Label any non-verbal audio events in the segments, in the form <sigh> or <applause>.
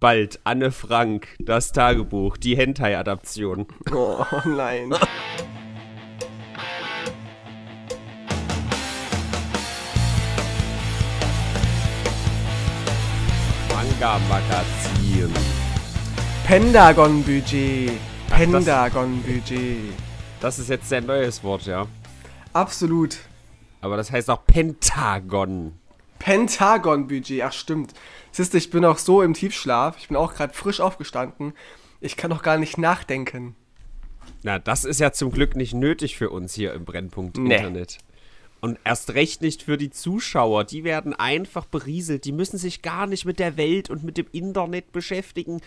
Bald Anne Frank, das Tagebuch, die Hentai-Adaption. <laughs> Oh nein. Manga-Magazin. pendagon budget pendagon budget Das ist jetzt sehr neues Wort, ja. Absolut. Aber das heißt auch Pentagon. Pentagon-Budget. Ach, stimmt. Siehst du, ich bin auch so im Tiefschlaf. Ich bin auch gerade frisch aufgestanden. Ich kann noch gar nicht nachdenken. Na, das ist ja zum Glück nicht nötig für uns hier im Brennpunkt Internet. Nee. Und erst recht nicht für die Zuschauer. Die werden einfach berieselt. Die müssen sich gar nicht mit der Welt und mit dem Internet beschäftigen.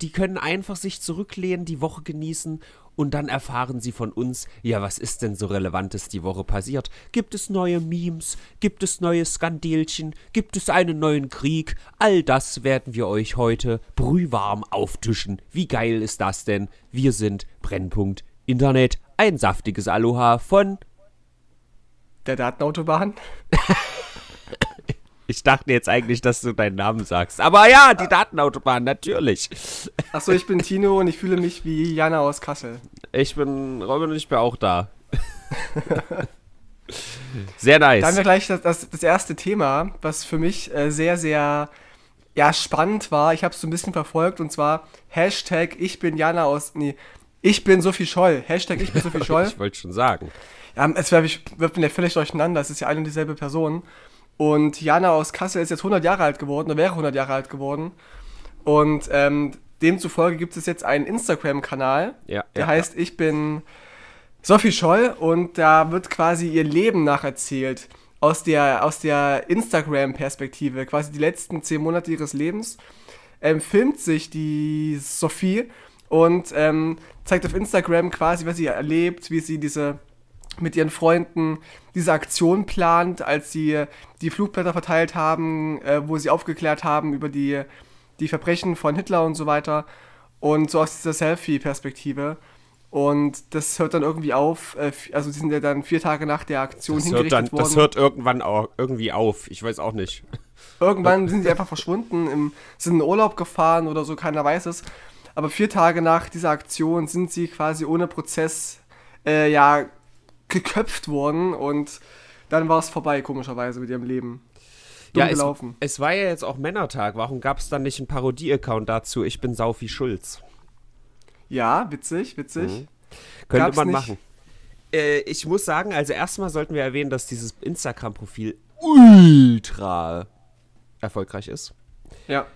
Die können einfach sich zurücklehnen, die Woche genießen und dann erfahren Sie von uns, ja, was ist denn so Relevantes die Woche passiert? Gibt es neue Memes? Gibt es neue Skandelchen? Gibt es einen neuen Krieg? All das werden wir euch heute brühwarm auftischen. Wie geil ist das denn? Wir sind Brennpunkt Internet. Ein saftiges Aloha von der Datenautobahn. <laughs> Ich dachte jetzt eigentlich, dass du deinen Namen sagst. Aber ja, die Datenautobahn, natürlich. Achso, ich bin Tino und ich fühle mich wie Jana aus Kassel. Ich bin Robin und ich bin auch da. <laughs> sehr nice. Dann haben wir gleich das, das, das erste Thema, was für mich äh, sehr, sehr ja, spannend war. Ich habe es so ein bisschen verfolgt und zwar Hashtag ich bin Jana aus. Nee, ich bin Sophie Scholl. Hashtag ich bin Sophie <laughs> Scholl. ich wollte schon sagen. Ja, es wirft mir ja völlig durcheinander. Es ist ja eine und dieselbe Person. Und Jana aus Kassel ist jetzt 100 Jahre alt geworden, oder wäre 100 Jahre alt geworden. Und ähm, demzufolge gibt es jetzt einen Instagram-Kanal, ja, der ja, heißt ja. Ich bin Sophie Scholl und da wird quasi ihr Leben nacherzählt aus der, aus der Instagram-Perspektive, quasi die letzten 10 Monate ihres Lebens, ähm, filmt sich die Sophie und ähm, zeigt auf Instagram quasi, was sie erlebt, wie sie diese mit ihren Freunden diese Aktion plant, als sie die Flugblätter verteilt haben, äh, wo sie aufgeklärt haben über die, die Verbrechen von Hitler und so weiter. Und so aus dieser Selfie-Perspektive. Und das hört dann irgendwie auf, äh, also sie sind ja dann vier Tage nach der Aktion das hingerichtet dann, worden. Das hört irgendwann auch, irgendwie auf, ich weiß auch nicht. Irgendwann sind sie einfach verschwunden, im, sind in Urlaub gefahren oder so, keiner weiß es. Aber vier Tage nach dieser Aktion sind sie quasi ohne Prozess äh, ja geköpft worden und dann war es vorbei, komischerweise, mit ihrem Leben. Dumm ja, gelaufen. Es, es war ja jetzt auch Männertag. Warum gab es dann nicht einen Parodie-Account dazu? Ich bin Saufi Schulz. Ja, witzig, witzig. Mhm. Könnte Gab's man nicht. machen. Äh, ich muss sagen, also erstmal sollten wir erwähnen, dass dieses Instagram-Profil ultra erfolgreich ist. Ja.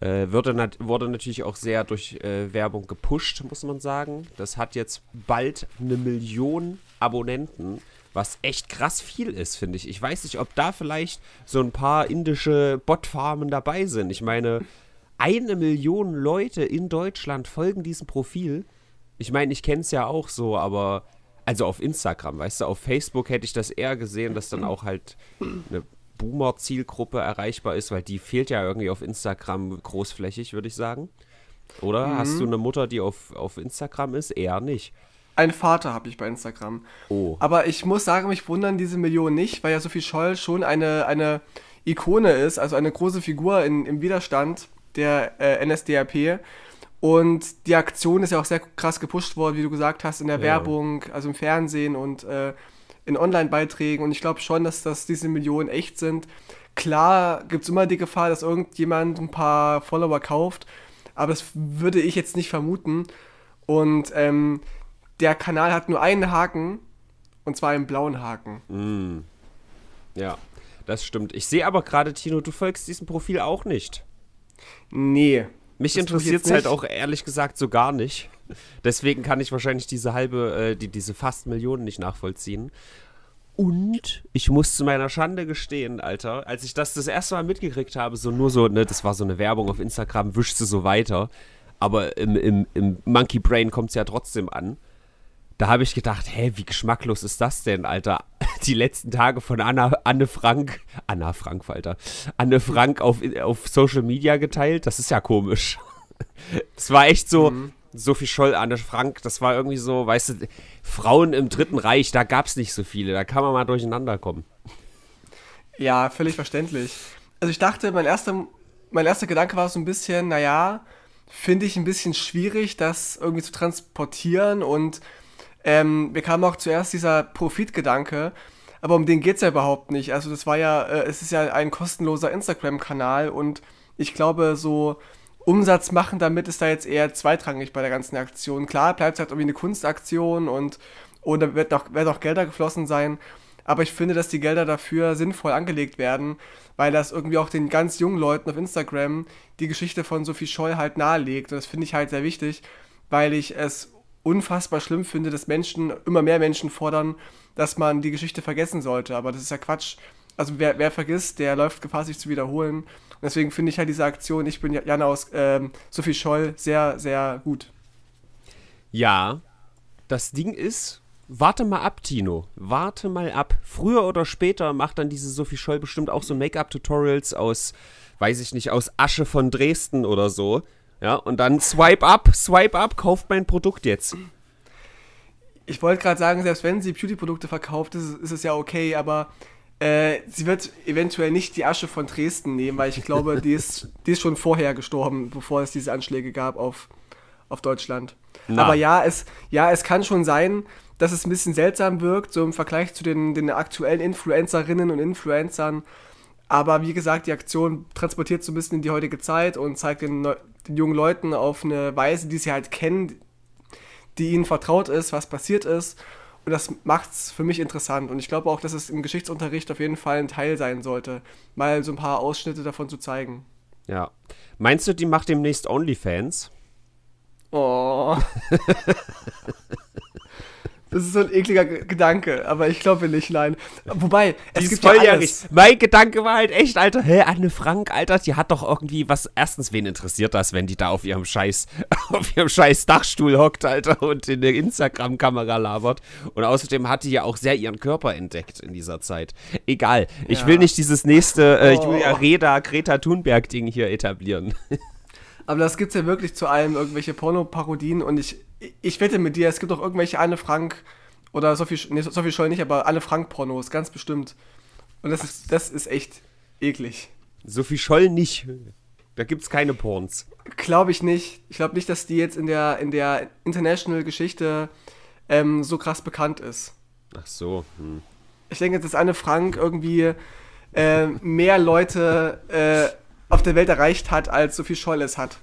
Äh, wurde, nat wurde natürlich auch sehr durch äh, Werbung gepusht, muss man sagen. Das hat jetzt bald eine Million Abonnenten, was echt krass viel ist, finde ich. Ich weiß nicht, ob da vielleicht so ein paar indische Botfarmen dabei sind. Ich meine, eine Million Leute in Deutschland folgen diesem Profil. Ich meine, ich kenne es ja auch so, aber also auf Instagram, weißt du, auf Facebook hätte ich das eher gesehen, dass dann auch halt eine Boomer-Zielgruppe erreichbar ist, weil die fehlt ja irgendwie auf Instagram großflächig, würde ich sagen. Oder mhm. hast du mhm. eine Mutter, die auf, auf Instagram ist? Eher nicht. Ein Vater habe ich bei Instagram. Oh. Aber ich muss sagen, mich wundern diese Millionen nicht, weil ja Sophie Scholl schon eine, eine Ikone ist, also eine große Figur in, im Widerstand der äh, NSDAP. Und die Aktion ist ja auch sehr krass gepusht worden, wie du gesagt hast, in der ja. Werbung, also im Fernsehen und äh, in Online-Beiträgen. Und ich glaube schon, dass das diese Millionen echt sind. Klar gibt es immer die Gefahr, dass irgendjemand ein paar Follower kauft, aber das würde ich jetzt nicht vermuten. Und ähm, der Kanal hat nur einen Haken und zwar einen blauen Haken. Mm. Ja, das stimmt. Ich sehe aber gerade, Tino, du folgst diesem Profil auch nicht. Nee. Mich interessiert es halt auch ehrlich gesagt so gar nicht. Deswegen kann ich wahrscheinlich diese halbe, äh, die, diese fast Millionen nicht nachvollziehen. Und ich muss zu meiner Schande gestehen, Alter, als ich das das erste Mal mitgekriegt habe, so nur so, ne, das war so eine Werbung auf Instagram, wischst du so weiter. Aber im, im, im Monkey Brain kommt es ja trotzdem an da habe ich gedacht, hä, wie geschmacklos ist das denn, Alter? <laughs> Die letzten Tage von Anna, Anne Frank, Anna Frank, Alter, Anne Frank auf, auf Social Media geteilt, das ist ja komisch. Es <laughs> war echt so, mhm. Sophie Scholl, Anne Frank, das war irgendwie so, weißt du, Frauen im Dritten Reich, da gab es nicht so viele, da kann man mal durcheinander kommen. Ja, völlig verständlich. Also ich dachte, mein erster, mein erster Gedanke war so ein bisschen, naja, finde ich ein bisschen schwierig, das irgendwie zu transportieren und ähm, mir kam auch zuerst dieser Profitgedanke, aber um den geht es ja überhaupt nicht. Also das war ja, äh, es ist ja ein kostenloser Instagram-Kanal und ich glaube, so Umsatz machen damit ist da jetzt eher zweitrangig bei der ganzen Aktion. Klar, bleibt es halt irgendwie eine Kunstaktion und, und da wird auch, werden auch Gelder geflossen sein. Aber ich finde, dass die Gelder dafür sinnvoll angelegt werden, weil das irgendwie auch den ganz jungen Leuten auf Instagram die Geschichte von Sophie Scholl halt nahelegt. Und das finde ich halt sehr wichtig, weil ich es unfassbar schlimm finde, dass Menschen, immer mehr Menschen fordern, dass man die Geschichte vergessen sollte. Aber das ist ja Quatsch. Also wer, wer vergisst, der läuft Gefahr, sich zu wiederholen. Und deswegen finde ich halt diese Aktion, ich bin Jana aus ähm, Sophie Scholl, sehr, sehr gut. Ja, das Ding ist, warte mal ab, Tino. Warte mal ab. Früher oder später macht dann diese Sophie Scholl bestimmt auch so Make-up-Tutorials aus, weiß ich nicht, aus Asche von Dresden oder so ja, und dann swipe up, swipe up, kauft mein Produkt jetzt. Ich wollte gerade sagen, selbst wenn sie Beauty-Produkte verkauft, ist, ist es ja okay, aber äh, sie wird eventuell nicht die Asche von Dresden nehmen, weil ich glaube, die ist, <laughs> die ist schon vorher gestorben, bevor es diese Anschläge gab auf, auf Deutschland. Na. Aber ja es, ja, es kann schon sein, dass es ein bisschen seltsam wirkt, so im Vergleich zu den, den aktuellen Influencerinnen und Influencern, aber wie gesagt, die Aktion transportiert so ein bisschen in die heutige Zeit und zeigt den, den jungen Leuten auf eine Weise, die sie halt kennen, die ihnen vertraut ist, was passiert ist. Und das macht es für mich interessant. Und ich glaube auch, dass es im Geschichtsunterricht auf jeden Fall ein Teil sein sollte, mal so ein paar Ausschnitte davon zu zeigen. Ja. Meinst du, die macht demnächst OnlyFans? Oh. <laughs> Das ist so ein ekliger Gedanke, aber ich glaube nicht, nein. Wobei, die es gibt volljährig. Ja mein Gedanke war halt echt, Alter, hä, Anne Frank, Alter, die hat doch irgendwie was. Erstens, wen interessiert das, wenn die da auf ihrem Scheiß, <laughs> auf ihrem Scheiß Dachstuhl hockt, Alter, und in der Instagram-Kamera labert. Und außerdem hat die ja auch sehr ihren Körper entdeckt in dieser Zeit. Egal, ich will nicht dieses nächste äh, oh. Julia Reda, Greta Thunberg-Ding hier etablieren. <laughs> Aber das gibt es ja wirklich zu allem, irgendwelche Porno-Parodien. Und ich, ich wette mit dir, es gibt auch irgendwelche Anne Frank oder Sophie, nee, Sophie Scholl nicht, aber Anne Frank-Pornos, ganz bestimmt. Und das ist, das ist echt eklig. Sophie Scholl nicht. Da gibt es keine Porns. Glaube ich nicht. Ich glaube nicht, dass die jetzt in der, in der International-Geschichte ähm, so krass bekannt ist. Ach so. Hm. Ich denke, dass Anne Frank irgendwie äh, mehr Leute äh, auf der Welt erreicht hat, als Sophie Scholl es hat.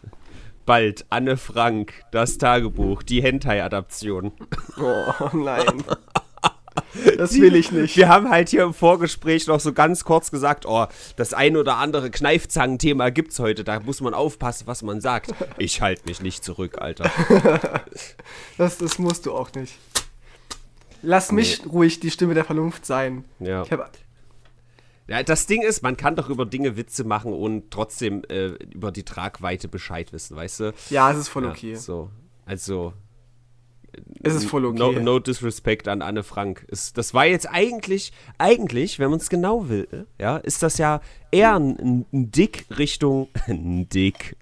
Bald Anne Frank, das Tagebuch, die Hentai-Adaption. Oh nein. <laughs> Das will ich nicht. Wir haben halt hier im Vorgespräch noch so ganz kurz gesagt, oh, das ein oder andere Kneifzangen-Thema gibt's heute, da muss man aufpassen, was man sagt. Ich halte mich nicht zurück, Alter. <laughs> Das, das musst du auch nicht. Lass nee. mich ruhig die Stimme der Vernunft sein. Ja. Ich habe ja, das Ding ist, man kann doch über Dinge Witze machen und trotzdem äh, über die Tragweite Bescheid wissen, weißt du? Ja, es ist voll okay. so. Also. Es ist voll okay. No, no disrespect an Anne Frank. Es, das war jetzt eigentlich, eigentlich, wenn man es genau will, ja, ist das ja eher ein, ein Dick Richtung. Ein <laughs> Dick.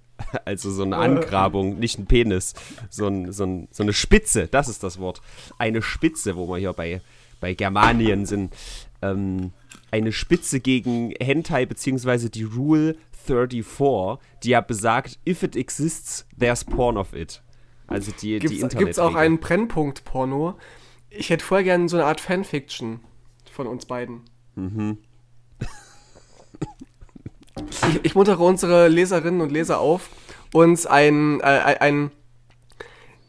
Also so eine äh. Angrabung, nicht ein Penis. So, ein, so, ein, so eine Spitze, das ist das Wort. Eine Spitze, wo wir hier bei, bei Germanien sind. Ähm eine Spitze gegen Hentai beziehungsweise die Rule 34, die ja besagt, if it exists, there's porn of it. Also die, gibt's, die Internet. Gibt auch einen Brennpunkt-Porno? Ich hätte voll gerne so eine Art Fanfiction von uns beiden. Mhm. ich, ich muntere unsere Leserinnen und Leser auf, uns ein, äh, ein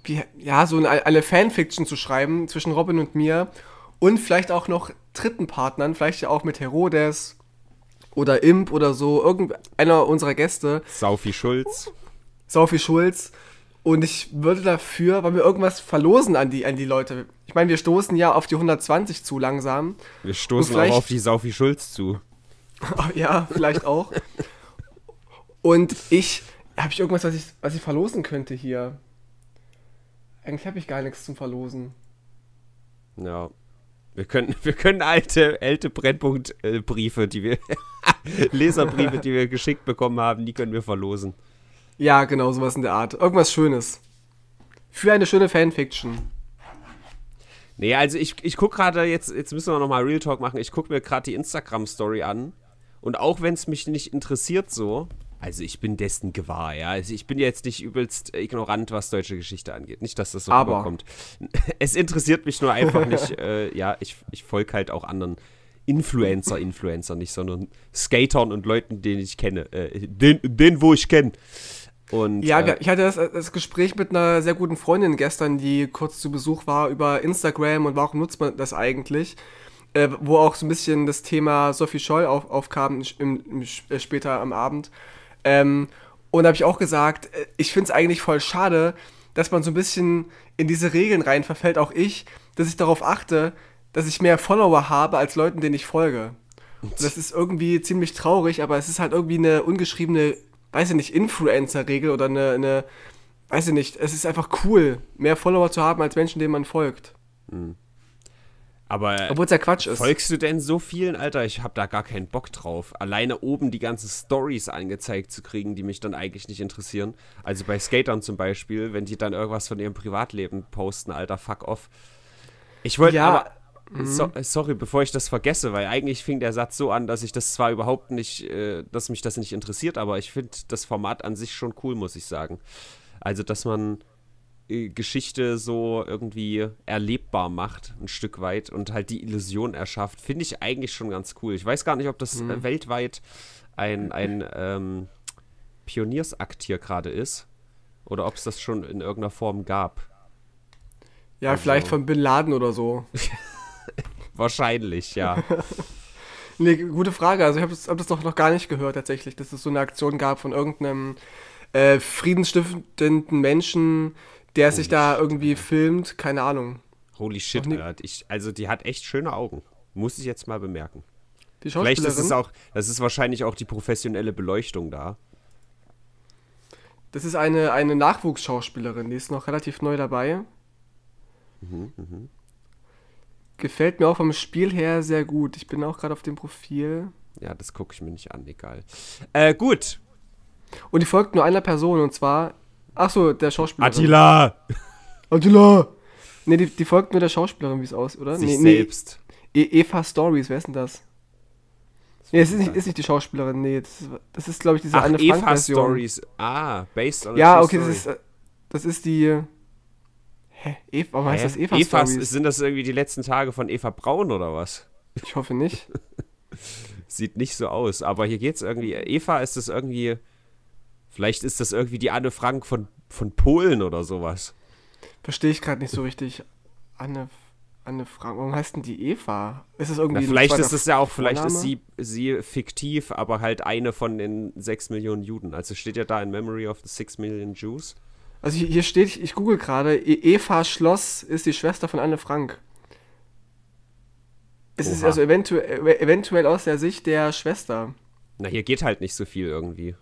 wie, ja, so eine, eine Fanfiction zu schreiben zwischen Robin und mir und vielleicht auch noch dritten Partnern, vielleicht ja auch mit Herodes oder Imp oder so, irgendeiner unserer Gäste. Saufi Schulz. Saufi Schulz. Und ich würde dafür, weil wir irgendwas verlosen an die, an die Leute. Ich meine, wir stoßen ja auf die 120 zu langsam. Wir stoßen auch auf die Saufi Schulz zu. <laughs> ja, vielleicht auch. Und ich, habe ich irgendwas, was ich, was ich verlosen könnte hier? Eigentlich habe ich gar nichts zum Verlosen. Ja, wir können, <laughs> wir können alte, alte Brennpunktbriefe, die wir, <laughs> Leserbriefe, die wir geschickt bekommen haben, die können wir verlosen. Ja, genau, sowas in der Art. Irgendwas Schönes. Für eine schöne Fanfiction. Nee, also ich, ich gucke gerade, jetzt, jetzt müssen wir nochmal Real Talk machen. Ich gucke mir gerade die Instagram-Story an. Und auch wenn es mich nicht interessiert so, also ich bin dessen gewahr, ja. Also ich bin jetzt nicht übelst äh, ignorant, was deutsche Geschichte angeht. Nicht, dass das so Aber. kommt. <laughs> Es interessiert mich nur einfach nicht. <laughs> Äh, ja, ich, ich folge halt auch anderen Influencer, Influencer nicht, sondern Skatern und Leuten, denen ich kenne. Äh, den, den, wo ich kenne. Und, ja, äh, ich hatte das, äh, das, Gespräch mit einer sehr guten Freundin gestern, die kurz zu Besuch war über Instagram und warum nutzt man das eigentlich? Äh, wo auch so ein bisschen das Thema Sophie Scholl auf, aufkam im, im, äh, später am Abend. Ähm, und da habe ich auch gesagt, äh, ich finde es eigentlich voll schade, dass man so ein bisschen in diese Regeln rein verfällt, auch ich, dass ich darauf achte, dass ich mehr Follower habe als Leuten, denen ich folge. Und das ist irgendwie ziemlich traurig, aber es ist halt irgendwie eine ungeschriebene, weiß ich nicht, Influencer-Regel oder eine, eine, weiß ich nicht, es ist einfach cool, mehr Follower zu haben als Menschen, denen man folgt. Mhm. Aber Obwohl es ja Quatsch ist. Folgst du denn so vielen, Alter? Ich habe da gar keinen Bock drauf. Alleine oben die ganzen Stories angezeigt zu kriegen, die mich dann eigentlich nicht interessieren. Also bei Skatern zum Beispiel, wenn die dann irgendwas von ihrem Privatleben posten, Alter, fuck off. Ich wollte ja. aber. Mhm. So, sorry, bevor ich das vergesse, weil eigentlich fing der Satz so an, dass ich das zwar überhaupt nicht, äh, dass mich das nicht interessiert, aber ich finde das Format an sich schon cool, muss ich sagen. Also, dass man äh, Geschichte so irgendwie erlebbar macht, ein Stück weit, und halt die Illusion erschafft, finde ich eigentlich schon ganz cool. Ich weiß gar nicht, ob das äh, mhm. weltweit ein, ein ähm, Pioniersakt hier gerade ist oder ob es das schon in irgendeiner Form gab. Ja, also. vielleicht von Bin Laden oder so. <laughs> Wahrscheinlich, ja. <laughs> nee, gute Frage. Also ich habe das, hab das noch, noch gar nicht gehört tatsächlich, dass es so eine Aktion gab von irgendeinem äh, friedensstiftenden Menschen, der Holy sich da irgendwie filmt, keine Ahnung. Holy shit, Alter. Ich, also die hat echt schöne Augen. Muss ich jetzt mal bemerken. Die Vielleicht ist es auch, das ist wahrscheinlich auch die professionelle Beleuchtung da. Das ist eine, eine Nachwuchsschauspielerin, die ist noch relativ neu dabei. Mhm, mh. Gefällt mir auch vom Spiel her sehr gut. Ich bin auch gerade auf dem Profil. Ja, das gucke ich mir nicht an, egal. Äh, gut. Und die folgt nur einer Person und zwar Ach so, der Schauspieler. Attila! Attila! Ne, die, die folgt nur der Schauspielerin, wie es aus, oder? Sich nee, selbst. Nee. E Eva Stories, wer ist denn das? das nee, es ist nicht, ist nicht die Schauspielerin, nee, das ist, das ist glaube ich, diese Ach, Anne Frank Eva Stories, ah, based on Ja, okay, das ist, äh, das ist die, hä, Eva, warum hä? heißt das Eva Evas, Stories? Sind das irgendwie die letzten Tage von Eva Braun oder was? Ich hoffe nicht. <laughs> Sieht nicht so aus, aber hier geht es irgendwie, Eva ist das irgendwie Vielleicht ist das irgendwie die Anne Frank von, von Polen oder sowas. Verstehe ich gerade nicht so richtig. Anne, Anne Frank, warum heißt denn die Eva? Ist es irgendwie Na, vielleicht ist es ja auch, vielleicht Vorname? ist sie, sie fiktiv, aber halt eine von den sechs Millionen Juden. Also steht ja da in Memory of the Six Million Jews. Also hier steht, ich, google gerade, e-, Eva Schloss ist die Schwester von Anne Frank. Es Oha. ist also eventu eventuell aus der Sicht der Schwester. Na, hier geht halt nicht so viel irgendwie.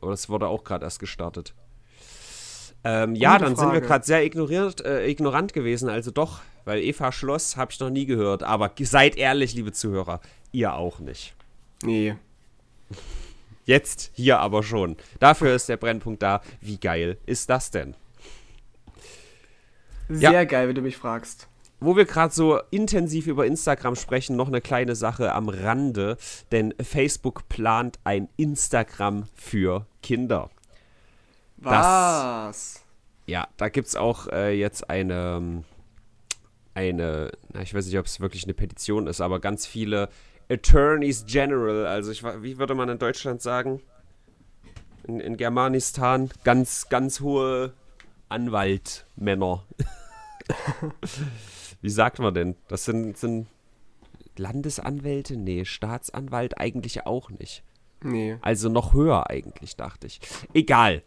Aber das wurde auch gerade erst gestartet. Ähm, ja, dann Frage. sind wir gerade sehr ignoriert, äh, ignorant gewesen. Also doch, weil Eva Schloss habe ich noch nie gehört. Aber seid ehrlich, liebe Zuhörer, ihr auch nicht. Nee. Jetzt, hier aber schon. Dafür ist der Brennpunkt da. Wie geil ist das denn? Sehr ja. geil, wenn du mich fragst wo wir gerade so intensiv über Instagram sprechen, noch eine kleine Sache am Rande, denn Facebook plant ein Instagram für Kinder. Was? Das, ja, da gibt es auch äh, jetzt eine, ähm, eine, na, ich weiß nicht, ob es wirklich eine Petition ist, aber ganz viele Attorneys General, also ich, wie würde man in Deutschland sagen? In, in Germanistan ganz, ganz hohe Anwaltmänner. <laughs> <laughs> wie sagt man denn? Das sind, sind Landesanwälte? Nee, Staatsanwalt eigentlich auch nicht. Nee. Also noch höher eigentlich, dachte ich. Egal.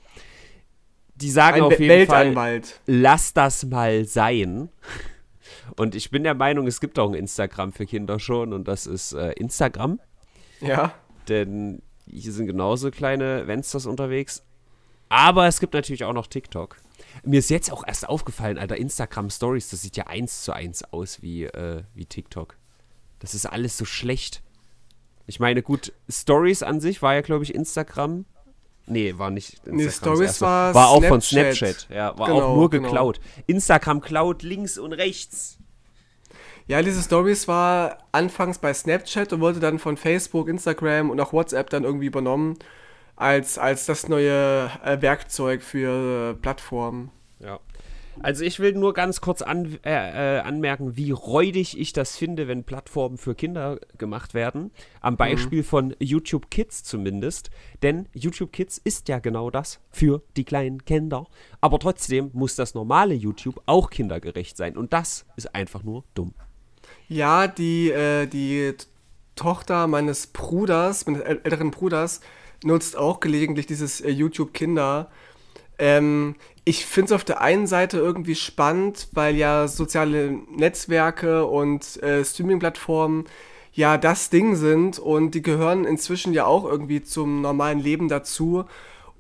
Die sagen Ein auf jeden Weltanwalt. Fall, lass das mal sein. <laughs> Und ich bin der Meinung, es gibt auch ein Instagram für Kinder schon und das ist äh, Instagram. Ja. Denn hier sind genauso kleine Fensters unterwegs. Aber es gibt natürlich auch noch TikTok. Mir ist jetzt auch erst aufgefallen, Alter, Instagram Stories, das sieht ja eins zu eins aus wie, äh, wie TikTok. Das ist alles so schlecht. Ich meine, gut, Stories an sich war ja, glaube ich, Instagram. Nee, war nicht Instagram. Nee, Stories war War auch von Snapchat. Ja, war genau, auch nur genau. geklaut. Genau. Instagram klaut links und rechts. Ja, diese Stories war anfangs bei Snapchat und wurde dann von Facebook, Instagram und auch WhatsApp dann irgendwie übernommen als, als das neue äh, Werkzeug für äh, Plattformen. Ja. Also ich will nur ganz kurz an, äh, äh, anmerken, wie räudig ich das finde, wenn Plattformen für Kinder gemacht werden. Am Beispiel mhm. von YouTube Kids zumindest. Denn YouTube Kids ist ja genau das für die kleinen Kinder. Aber trotzdem muss das normale YouTube auch kindergerecht sein. Und das ist einfach nur dumm. Ja, die, äh, die Tochter meines Bruders, meines älteren Bruders, nutzt auch gelegentlich dieses äh, YouTube Kinder. Ähm, ich finde es auf der einen Seite irgendwie spannend, weil ja soziale Netzwerke und äh, Streaming-Plattformen ja das Ding sind und die gehören inzwischen ja auch irgendwie zum normalen Leben dazu.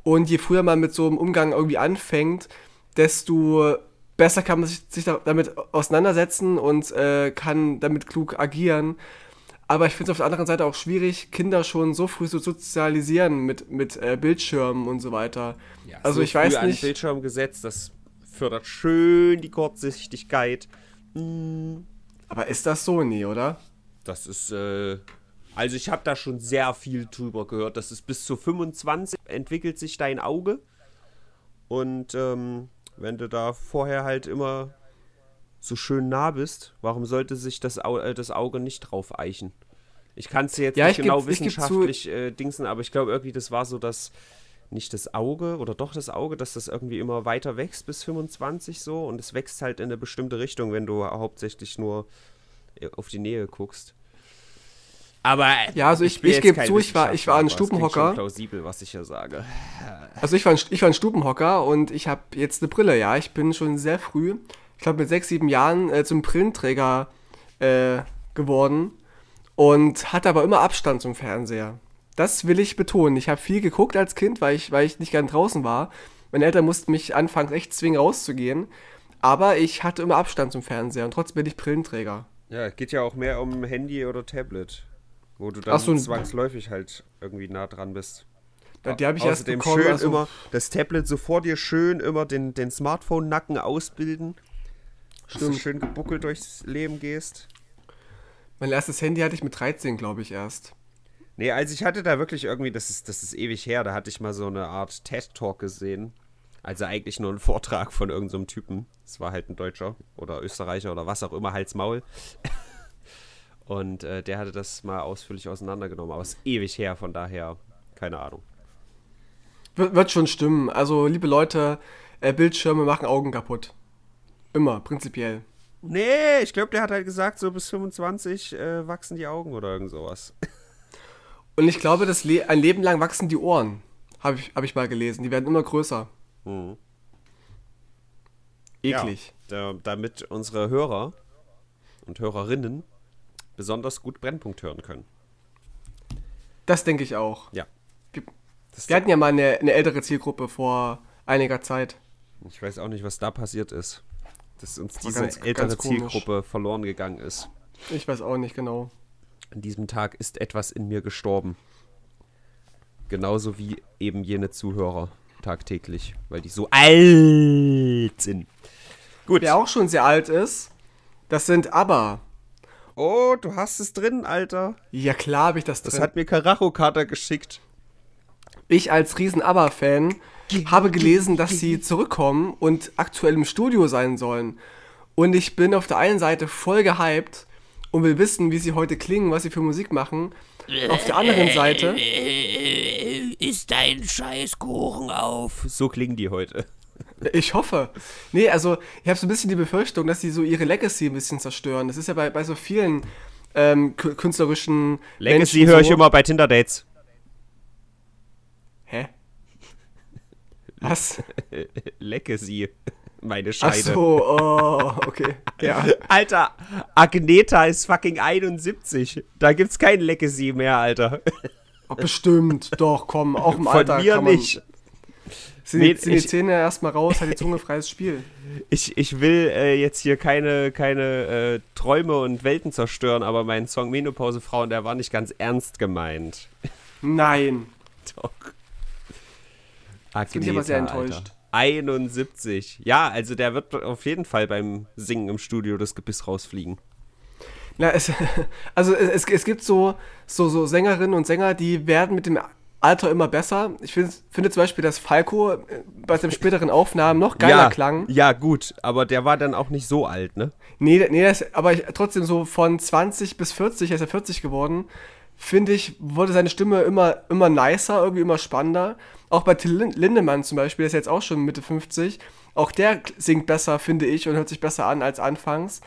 Und je früher man mit so einem Umgang irgendwie anfängt, desto besser kann man sich, sich damit auseinandersetzen und äh, kann damit klug agieren. Aber ich finde es auf der anderen Seite auch schwierig, Kinder schon so früh zu so sozialisieren mit, mit äh, Bildschirmen und so weiter. Ja, also so ich weiß nicht. Bildschirm gesetzt, das fördert schön die Kurzsichtigkeit. Mhm. Aber ist das so nie, oder? Das ist äh, also ich habe da schon sehr viel drüber gehört. Das ist bis zu 25 entwickelt sich dein Auge. Und ähm, wenn du da vorher halt immer so schön nah bist, warum sollte sich das, Au äh, das Auge nicht drauf eichen? Ich kann es jetzt ja, nicht genau wissenschaftlich äh, dingsen, aber ich glaube irgendwie, das war so, dass nicht das Auge oder doch das Auge, dass das irgendwie immer weiter wächst bis 25 so und es wächst halt in eine bestimmte Richtung, wenn du hauptsächlich nur äh, auf die Nähe guckst. Aber äh, ja, also ich, ich, ich gebe zu, ich war, ich war ein Stubenhocker. Schon plausibel, was ich hier sage. Also ich war ein, ich war ein Stubenhocker und ich habe jetzt eine Brille, ja. Ich bin schon sehr früh, ich glaube mit sechs, sieben Jahren äh, zum Brillenträger äh, geworden und hatte aber immer Abstand zum Fernseher. Das will ich betonen. Ich habe viel geguckt als Kind, weil ich, weil ich nicht gern draußen war. Meine Eltern mussten mich anfangs echt zwingen, rauszugehen. Aber ich hatte immer Abstand zum Fernseher und trotzdem bin ich Brillenträger. Ja, geht ja auch mehr um Handy oder Tablet, wo du dann so, zwangsläufig halt irgendwie nah dran bist. Ja, die habe ich erst bekommen, schön also immer das Tablet so vor dir schön immer den, den Smartphone-Nacken ausbilden. Stimmt. Dass du schön gebuckelt durchs Leben gehst. Mein erstes Handy hatte ich mit 13, glaube ich, erst. Nee, also ich hatte da wirklich irgendwie, das ist, das ist ewig her, da hatte ich mal so eine Art TED-Talk gesehen. Also eigentlich nur ein Vortrag von irgendeinem so Typen. Es war halt ein Deutscher oder Österreicher oder was auch immer, Hals Maul. <laughs> Und äh, der hatte das mal ausführlich auseinandergenommen, aber es ist ewig her, von daher keine Ahnung. W wird schon stimmen. Also, liebe Leute, äh, Bildschirme machen Augen kaputt. Immer, prinzipiell. Nee, ich glaube, der hat halt gesagt, so bis 25 äh, wachsen die Augen oder irgend sowas. <laughs> Und ich glaube, das Le ein Leben lang wachsen die Ohren. Habe ich, hab ich mal gelesen. Die werden immer größer. Mhm. Eklig. Ja, damit unsere Hörer und Hörerinnen besonders gut Brennpunkt hören können. Das denke ich auch. Ja. Wir, wir hatten ja mal eine, eine ältere Zielgruppe vor einiger Zeit. Ich weiß auch nicht, was da passiert ist dass uns diese ganz, ältere ganz Zielgruppe verloren gegangen ist. Ich weiß auch nicht genau. An diesem Tag ist etwas in mir gestorben. Genauso wie eben jene Zuhörer tagtäglich, weil die so alt sind. Gut. Wer auch schon sehr alt ist, das sind aber. Oh, du hast es drin, Alter. Ja, klar habe ich das drin. Das hat mir Karacho-Kater geschickt. Ich als riesen ABBA-Fan habe gelesen, dass sie zurückkommen und aktuell im Studio sein sollen. Und ich bin auf der einen Seite voll gehypt und will wissen, wie sie heute klingen, was sie für Musik machen. Auf der anderen Seite. <laughs> Ist dein Scheißkuchen auf. So klingen die heute. Ich hoffe. Nee, also ich habe so ein bisschen die Befürchtung, dass sie so ihre Legacy ein bisschen zerstören. Das ist ja bei, bei so vielen ähm, künstlerischen. Legacy höre ich so. immer bei Tinder-Dates. Was? <laughs> Lecke sie, meine Scheide. Ach so, oh, okay. <laughs> Ja. Alter, Agneta ist fucking 71. Da gibt's kein Lecke sie mehr, Alter. Oh, bestimmt, doch, komm, auch im Von Alter. Von mir kann man, nicht. Sind, nee, sind ich, die Zähne erstmal raus, hat die Zunge <laughs> freies Spiel. Ich, ich will äh, jetzt hier keine, keine äh, Träume und Welten zerstören, aber mein Song Menopause Frauen, der war nicht ganz ernst gemeint. Nein. Doch. Agneta, das bin ich aber sehr enttäuscht. Alter. 71. Ja, also der wird auf jeden Fall beim Singen im Studio das Gebiss rausfliegen. Na, es, <laughs> also es, es gibt so, so, so Sängerinnen und Sänger, die werden mit dem Alter immer besser. Ich find, finde zum Beispiel, dass Falco äh, bei seinen späteren Aufnahmen noch geiler ja, klang. Ja, gut, aber der war dann auch nicht so alt, ne? Nee, nee das, aber ich, trotzdem so von 20 bis 40, er ist ja 40 geworden, finde ich, wurde seine Stimme immer, immer nicer, irgendwie immer spannender. Auch bei Till Lindemann zum Beispiel, der ist jetzt auch schon Mitte 50. Auch der singt besser, finde ich, und hört sich besser an als anfangs.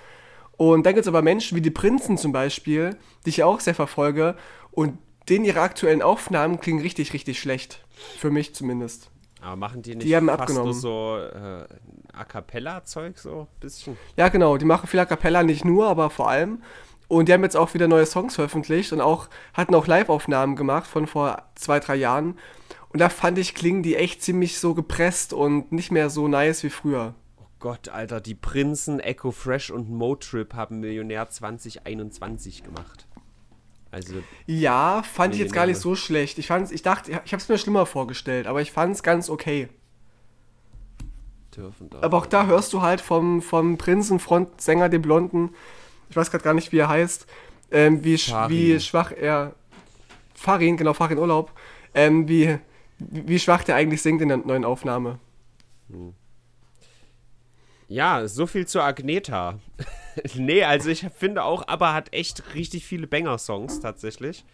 Und dann gibt es aber Menschen wie die Prinzen zum Beispiel, die ich ja auch sehr verfolge. Und denen ihre aktuellen Aufnahmen klingen richtig, richtig schlecht. Für mich zumindest. Aber machen die nicht die haben fast abgenommen. so äh, A Cappella-Zeug so ein bisschen? Ja, genau. Die machen viel A Cappella, nicht nur, aber vor allem. Und die haben jetzt auch wieder neue Songs veröffentlicht und auch hatten auch Live-Aufnahmen gemacht von vor zwei, drei Jahren. Und da fand ich, klingen die echt ziemlich so gepresst und nicht mehr so nice wie früher. Oh Gott, Alter, die Prinzen Echo Fresh und Motrip haben Millionär 2021 gemacht. Also ja, fand ich jetzt gar nicht so schlecht. Ich fand's, ich dachte, ich habe es mir schlimmer vorgestellt, aber ich fand es ganz okay. aber auch da hörst du halt vom, vom Prinzenfrontsänger, dem Blonden, ich weiß gerade gar nicht, wie er heißt, ähm, wie, sch, wie schwach er. Farin, genau, Farin Urlaub. Ähm, wie, wie schwach der eigentlich singt in der neuen Aufnahme. Ja, so viel zu Agneta. <laughs> nee, also ich finde auch, aber hat echt richtig viele Banger-Songs tatsächlich.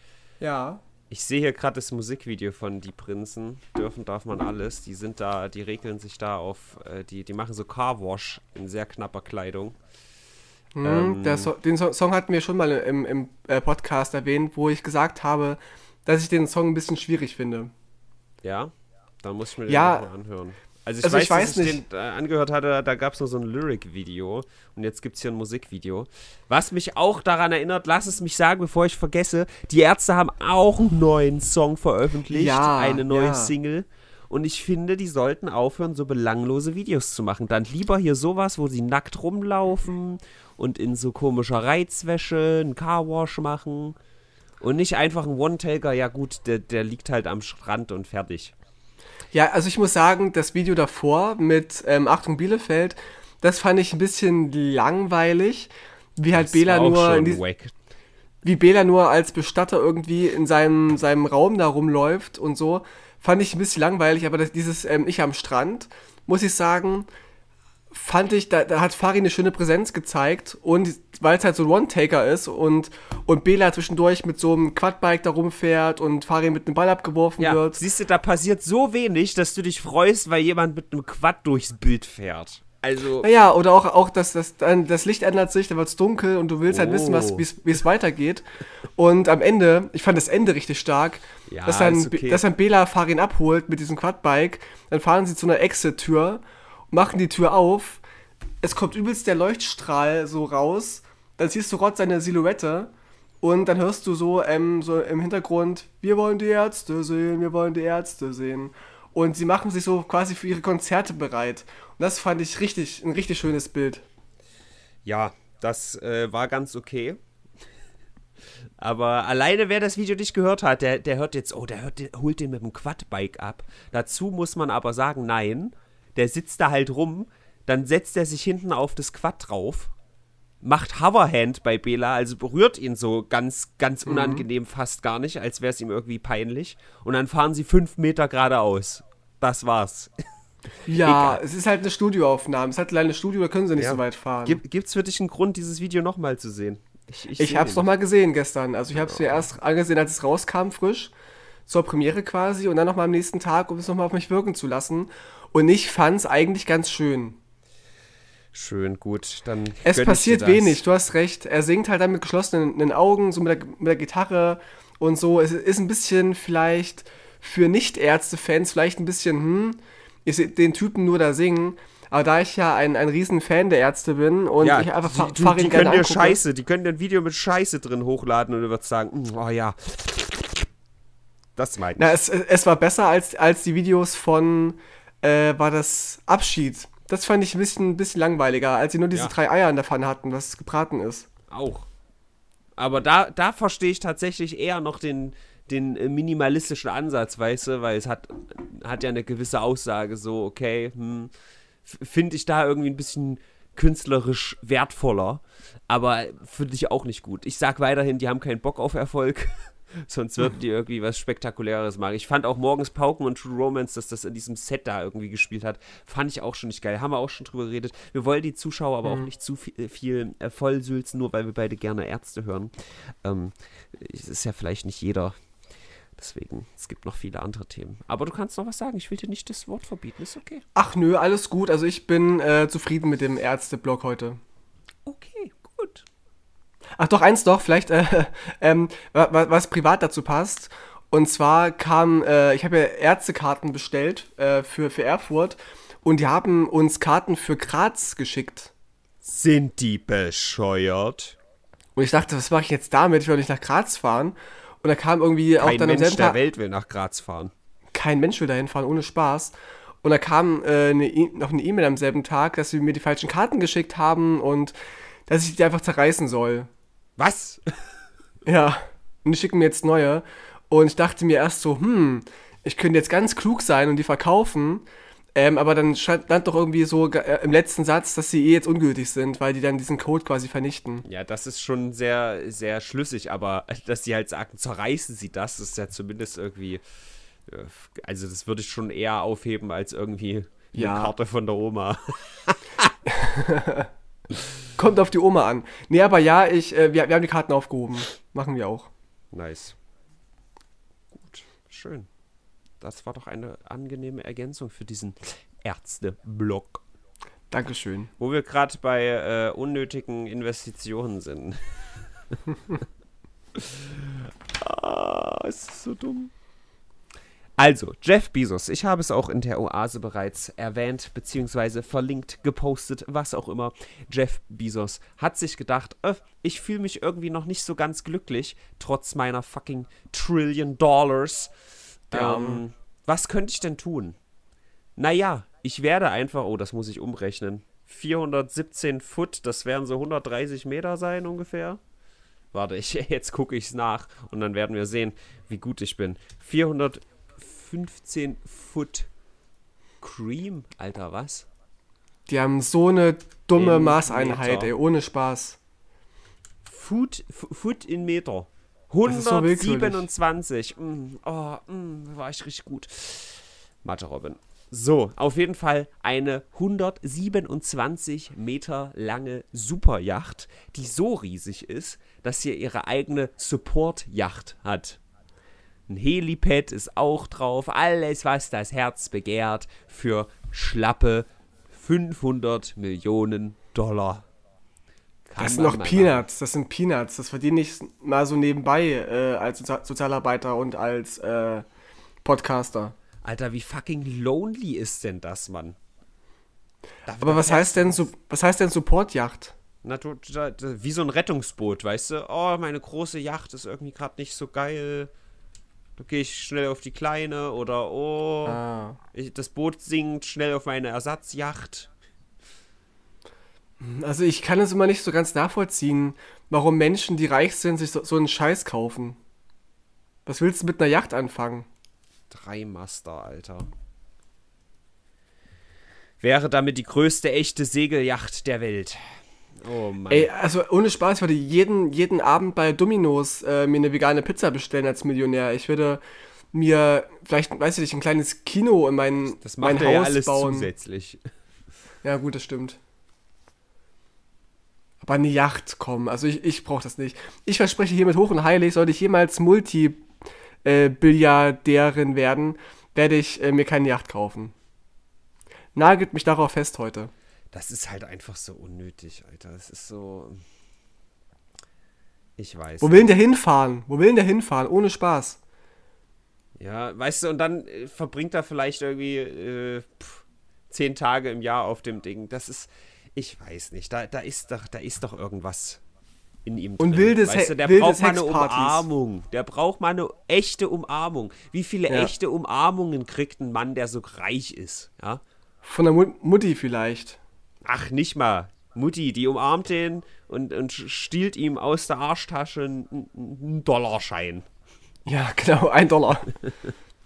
Ja. Ich sehe hier gerade das Musikvideo von Die Prinzen. Dürfen darf man alles. Die sind da, die regeln sich da auf, äh, die, die machen so Carwash in sehr knapper Kleidung. Hm, ähm, so den so Song hatten wir schon mal im, im äh, Podcast erwähnt, wo ich gesagt habe, dass ich den Song ein bisschen schwierig finde. Ja, da muss ich mir den ja. nochmal anhören. Also ich also weiß, ich weiß dass ich den äh, angehört hatte, da gab es nur so ein Lyric-Video und jetzt gibt es hier ein Musikvideo. Was mich auch daran erinnert, lass es mich sagen, bevor ich vergesse, die Ärzte haben auch einen neuen Song veröffentlicht, ja, eine neue ja. Single. Und ich finde, die sollten aufhören, so belanglose Videos zu machen. Dann lieber hier sowas, wo sie nackt rumlaufen und in so komischer Reizwäsche einen Carwash machen und nicht einfach ein One-Taker, ja gut, der, der liegt halt am Strand und fertig. Ja, also ich muss sagen, das Video davor mit ähm, Achtung Bielefeld, das fand ich ein bisschen langweilig, wie halt das Bela nur wie Bela nur als Bestatter irgendwie in seinem, seinem Raum da rumläuft und so, fand ich ein bisschen langweilig, aber das, dieses ähm, Ich am Strand, muss ich sagen, fand ich, da, da hat Fari eine schöne Präsenz gezeigt und weil es halt so ein One-Taker ist und, und Bela zwischendurch mit so einem Quadbike da rumfährt und Fari mit einem Ball abgeworfen ja, wird. Siehst du, da passiert so wenig, dass du dich freust, weil jemand mit einem Quad durchs Bild fährt. Also. Naja, oder auch, auch dass das, das Licht ändert sich, dann wird es dunkel und du willst halt wissen, oh. wie es weitergeht. Und am Ende, ich fand das Ende richtig stark, ja, dass, dann, okay. dass dann Bela Farin abholt mit diesem Quadbike, dann fahren sie zu einer Exit-Tür machen die Tür auf, es kommt übelst der Leuchtstrahl so raus, dann siehst du Rod seine Silhouette und dann hörst du so, ähm, so im Hintergrund, wir wollen die Ärzte sehen, wir wollen die Ärzte sehen. Und sie machen sich so quasi für ihre Konzerte bereit. Und das fand ich richtig, ein richtig schönes Bild. Ja, das äh, war ganz okay. <laughs> Aber alleine, wer das Video nicht gehört hat, der, der hört jetzt, oh, der hört, holt den mit dem Quadbike ab. Dazu muss man aber sagen, nein, der sitzt da halt rum, dann setzt er sich hinten auf das Quad drauf, macht Hoverhand bei Bela, also berührt ihn so ganz, ganz mhm. unangenehm fast gar nicht, als wäre es ihm irgendwie peinlich. Und dann fahren sie fünf Meter geradeaus. Das war's. <laughs> Ja, Egal. es ist halt eine Studioaufnahme. Es ist halt leider eine Studio, da können sie nicht ja. so weit fahren. Gib, gibt's für dich einen Grund, dieses Video nochmal zu sehen? Ich, ich, ich hab's nochmal gesehen gestern. Also ich hab's mir oh. erst angesehen, als es rauskam, frisch, zur Premiere quasi, und dann nochmal am nächsten Tag, um es nochmal auf mich wirken zu lassen. Und ich fand es eigentlich ganz schön. Schön, gut, dann. Es passiert wenig, du hast recht. Er singt halt dann mit geschlossenen äh, Augen, so mit der, mit der Gitarre und so. Es ist ein bisschen vielleicht für Nicht-Ärzte-Fans vielleicht ein bisschen, hm, ich sehe den Typen nur da singen. Aber da ich ja ein, ein riesen Fan der Ärzte bin und ja, ich einfach die, du, die können dir Scheiße, die können dir ein Video mit Scheiße drin hochladen und du würdest sagen, hm, oh ja. Das meint. Na, es, es war besser als, als die Videos von, äh, war das Abschied. Das fand ich ein bisschen, ein bisschen langweiliger, als sie nur diese ja. drei Eier in der Pfanne hatten, was gebraten ist. Auch. Aber da, da verstehe ich tatsächlich eher noch den, den minimalistischen Ansatz, weißt du, weil es hat, hat ja eine gewisse Aussage, so, okay, hm, finde ich da irgendwie ein bisschen künstlerisch wertvoller, aber finde ich auch nicht gut. Ich sag weiterhin, die haben keinen Bock auf Erfolg. <laughs> Sonst würden die irgendwie was Spektakuläres machen. Ich fand auch morgens Pauken und True Romance, dass das in diesem Set da irgendwie gespielt hat, fand ich auch schon nicht geil. Haben wir auch schon drüber geredet. Wir wollen die Zuschauer aber mhm. auch nicht zu äh, viel, viel äh, vollsülzen, nur weil wir beide gerne Ärzte hören. Ähm, ist ja vielleicht nicht jeder. Deswegen, es gibt noch viele andere Themen. Aber du kannst noch was sagen. Ich will dir nicht das Wort verbieten. Ist okay. Ach nö, alles gut. Also ich bin äh, zufrieden mit dem Ärzte-Blog heute. Okay, gut. Ach doch, eins doch, vielleicht, äh, <laughs> ähm, was, was privat dazu passt. Und zwar kam, äh, ich habe ja Ärztekarten bestellt äh, für, für Erfurt und die haben uns Karten für Graz geschickt. Sind die bescheuert? Und ich dachte, was mache ich jetzt damit? Ich will nicht nach Graz fahren. Und da kam irgendwie Kein auch dann Mensch am selben der Tag, Welt will nach Graz fahren. Kein Mensch will dahin fahren, ohne Spaß. Und da kam äh, ne, noch eine E-Mail am selben Tag, dass sie mir die falschen Karten geschickt haben und dass ich die einfach zerreißen soll was? <laughs> Ja, und die schicken mir jetzt neue. Und ich dachte mir erst so, hm, ich könnte jetzt ganz klug sein und die verkaufen. Ähm, aber dann stand doch irgendwie so äh, im letzten Satz, dass sie eh jetzt ungültig sind, weil die dann diesen Code quasi vernichten. Ja, das ist schon sehr, sehr schlüssig, aber <laughs> dass sie halt sagen, zerreißen sie das, ist ja zumindest irgendwie. Äh, also, das würde ich schon eher aufheben als irgendwie eine ja. Karte von der Oma. <laughs> kommt auf die Oma an. Nee, aber ja, ich, äh, wir, wir haben die Karten aufgehoben. Machen wir auch. Nice. Gut, schön. Das war doch eine angenehme Ergänzung für diesen Ärzteblock. Dankeschön. Wo wir gerade bei äh, unnötigen Investitionen sind. <laughs> ah, ist das so dumm. Also, Jeff Bezos, ich habe es auch in der Oase bereits erwähnt, beziehungsweise verlinkt, gepostet, was auch immer. Jeff Bezos hat sich gedacht, äh, ich fühle mich irgendwie noch nicht so ganz glücklich, trotz meiner fucking Trillion Dollars. Ja. Ähm, was könnte ich denn tun? Naja, ich werde einfach, oh, das muss ich umrechnen. 417 Foot, das werden so 130 Meter sein ungefähr. Warte, ich, <laughs> jetzt gucke ich es nach und dann werden wir sehen, wie gut ich bin. 400 15 Foot Cream. Alter, was? Die haben so eine dumme in Maßeinheit, Meter. ey, ohne Spaß. Foot, Foot in Meter. 127. So mm, oh, mm, war ich richtig gut. Mathe Robin. So, auf jeden Fall eine 127 Meter lange Superjacht, die so riesig ist, dass sie ihre eigene Support-Yacht hat. Ein Helipad ist auch drauf. Alles, was das Herz begehrt, für schlappe 500 Millionen Dollar. Kann das sind noch Peanuts, das sind Peanuts. Das verdiene ich mal so nebenbei äh, als Sozialarbeiter und als äh, Podcaster. Alter, wie fucking lonely ist denn das, Mann? Darf Aber was heißt, denn, so, was heißt denn Supportjacht? Na, du, wie so ein Rettungsboot, weißt du? Oh, meine große Yacht ist irgendwie gerade nicht so geil gehe ich schnell auf die kleine oder oh, ah. ich, das Boot sinkt schnell auf meine Ersatzjacht. Also ich kann es immer nicht so ganz nachvollziehen, warum Menschen, die reich sind, sich so, so einen Scheiß kaufen. Was willst du mit einer Yacht anfangen? Drei Master, Alter. Wäre damit die größte echte Segeljacht der Welt. Oh Mann. Ey, also ohne Spaß, ich würde jeden, jeden Abend bei Domino's äh, mir eine vegane Pizza bestellen als Millionär. Ich würde mir vielleicht, weiß ich nicht, ein kleines Kino in mein, das macht mein Haus ja alles bauen. zusätzlich. Ja, gut, das stimmt. Aber eine Yacht, kommen, also ich, ich brauche das nicht. Ich verspreche hiermit hoch und heilig, sollte ich jemals Multi-Billiardärin äh, werden, werde ich äh, mir keine Yacht kaufen. Nagelt mich darauf fest heute das ist halt einfach so unnötig, Alter. Es ist so. Ich weiß. Wo will denn der hinfahren? Wo will denn der hinfahren? Ohne Spaß. Ja, weißt du, und dann äh, verbringt er vielleicht irgendwie äh, pff, zehn Tage im Jahr auf dem Ding. Das ist, ich weiß nicht, da, da, ist, doch, da ist doch irgendwas in ihm drin. Und wildes weißt du, der wildes braucht mal eine Umarmung. Der braucht mal eine echte Umarmung. Wie viele ja. echte Umarmungen kriegt ein Mann, der so reich ist? Ja? Von der Mut Mutti vielleicht. Ach, nicht mal. Mutti, die umarmt den und, und stiehlt ihm aus der Arschtasche einen Dollarschein. Ja, <laughs> genau, ein Dollar.